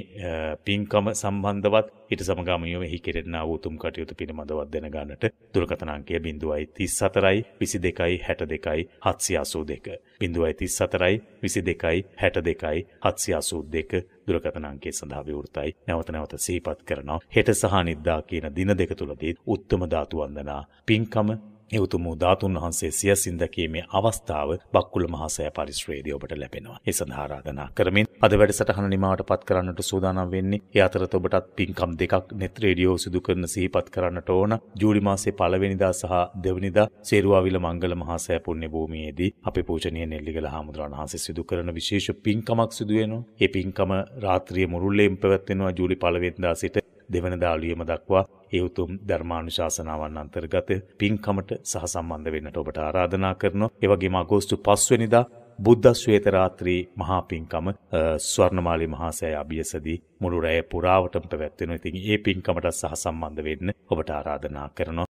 පින්කම සම්බන්ධවත් ඊට සමගාමීව මෙහි කෙරෙන උතුම් කටයුතු පිළිබඳව දැනගන්නට දුරකථන අංකය 0.34 22 62 782 0.34 22 62 782 දුරකථන අංකය සඳහා විවෘතයි නැවත නැවත සිහිපත් කරනවා හෙට සහ නිද්දා කියන දින දෙක තුලදී උත්තම ධාතු වන්දනා පින්කම මේ උතුම් ධාතුන් වහන්සේ සියසින් දැකීමේ අවස්ථාව බක්කුල මහසෑ පරිශ්‍රයේදී ඔබට ලැබෙනවා. ඒ සඳහා ආරාධනා කරමින් අද වැඩසටහන නිමාවටපත් කරන්නට සූදානම් වෙන්නේ. ඒ අතරත ඔබටත් පින්කම් දෙකක් net radio සිදු කරන සිහිපත් කරන්නට ඕන. ජූලි මාසේ පළවෙනිදා සහ දෙවනිදා සේරුවාවිල මංගල මහසෑ පුණ්‍ය භූමියේදී අපේ පූජනීය නෙල්ලිගල හාමුදුරන් වහන්සේ සිදු කරන විශේෂ පින්කමක් සිදු වෙනවා. ඒ පින්කම රාත්‍රියේ මුරුල්ලෙන් පැවැත්වෙනවා ජූලි පළවෙනිදා සිට දෙවනදා ලියම දක්වා ඒ උතුම් ධර්මානුශාසනාවන් අන්තර්ගත පින්කමට සහ සම්බන්ධ වෙන්නට ඔබට ආරාධනා කරනවා. ඒ වගේම අගෝස්තු 5 වෙනිදා බුද්ධ ශ්වේත රාත්‍රී මහා පින්කම ස්වර්ණමාලි මහසෑය අභියසදී මුළු රැය පුරාවටම පැවැත්වෙනවා. ඉතින් ඒ පින්කමට සහ සම්බන්ධ වෙන්න ඔබට ආරාධනා කරනවා.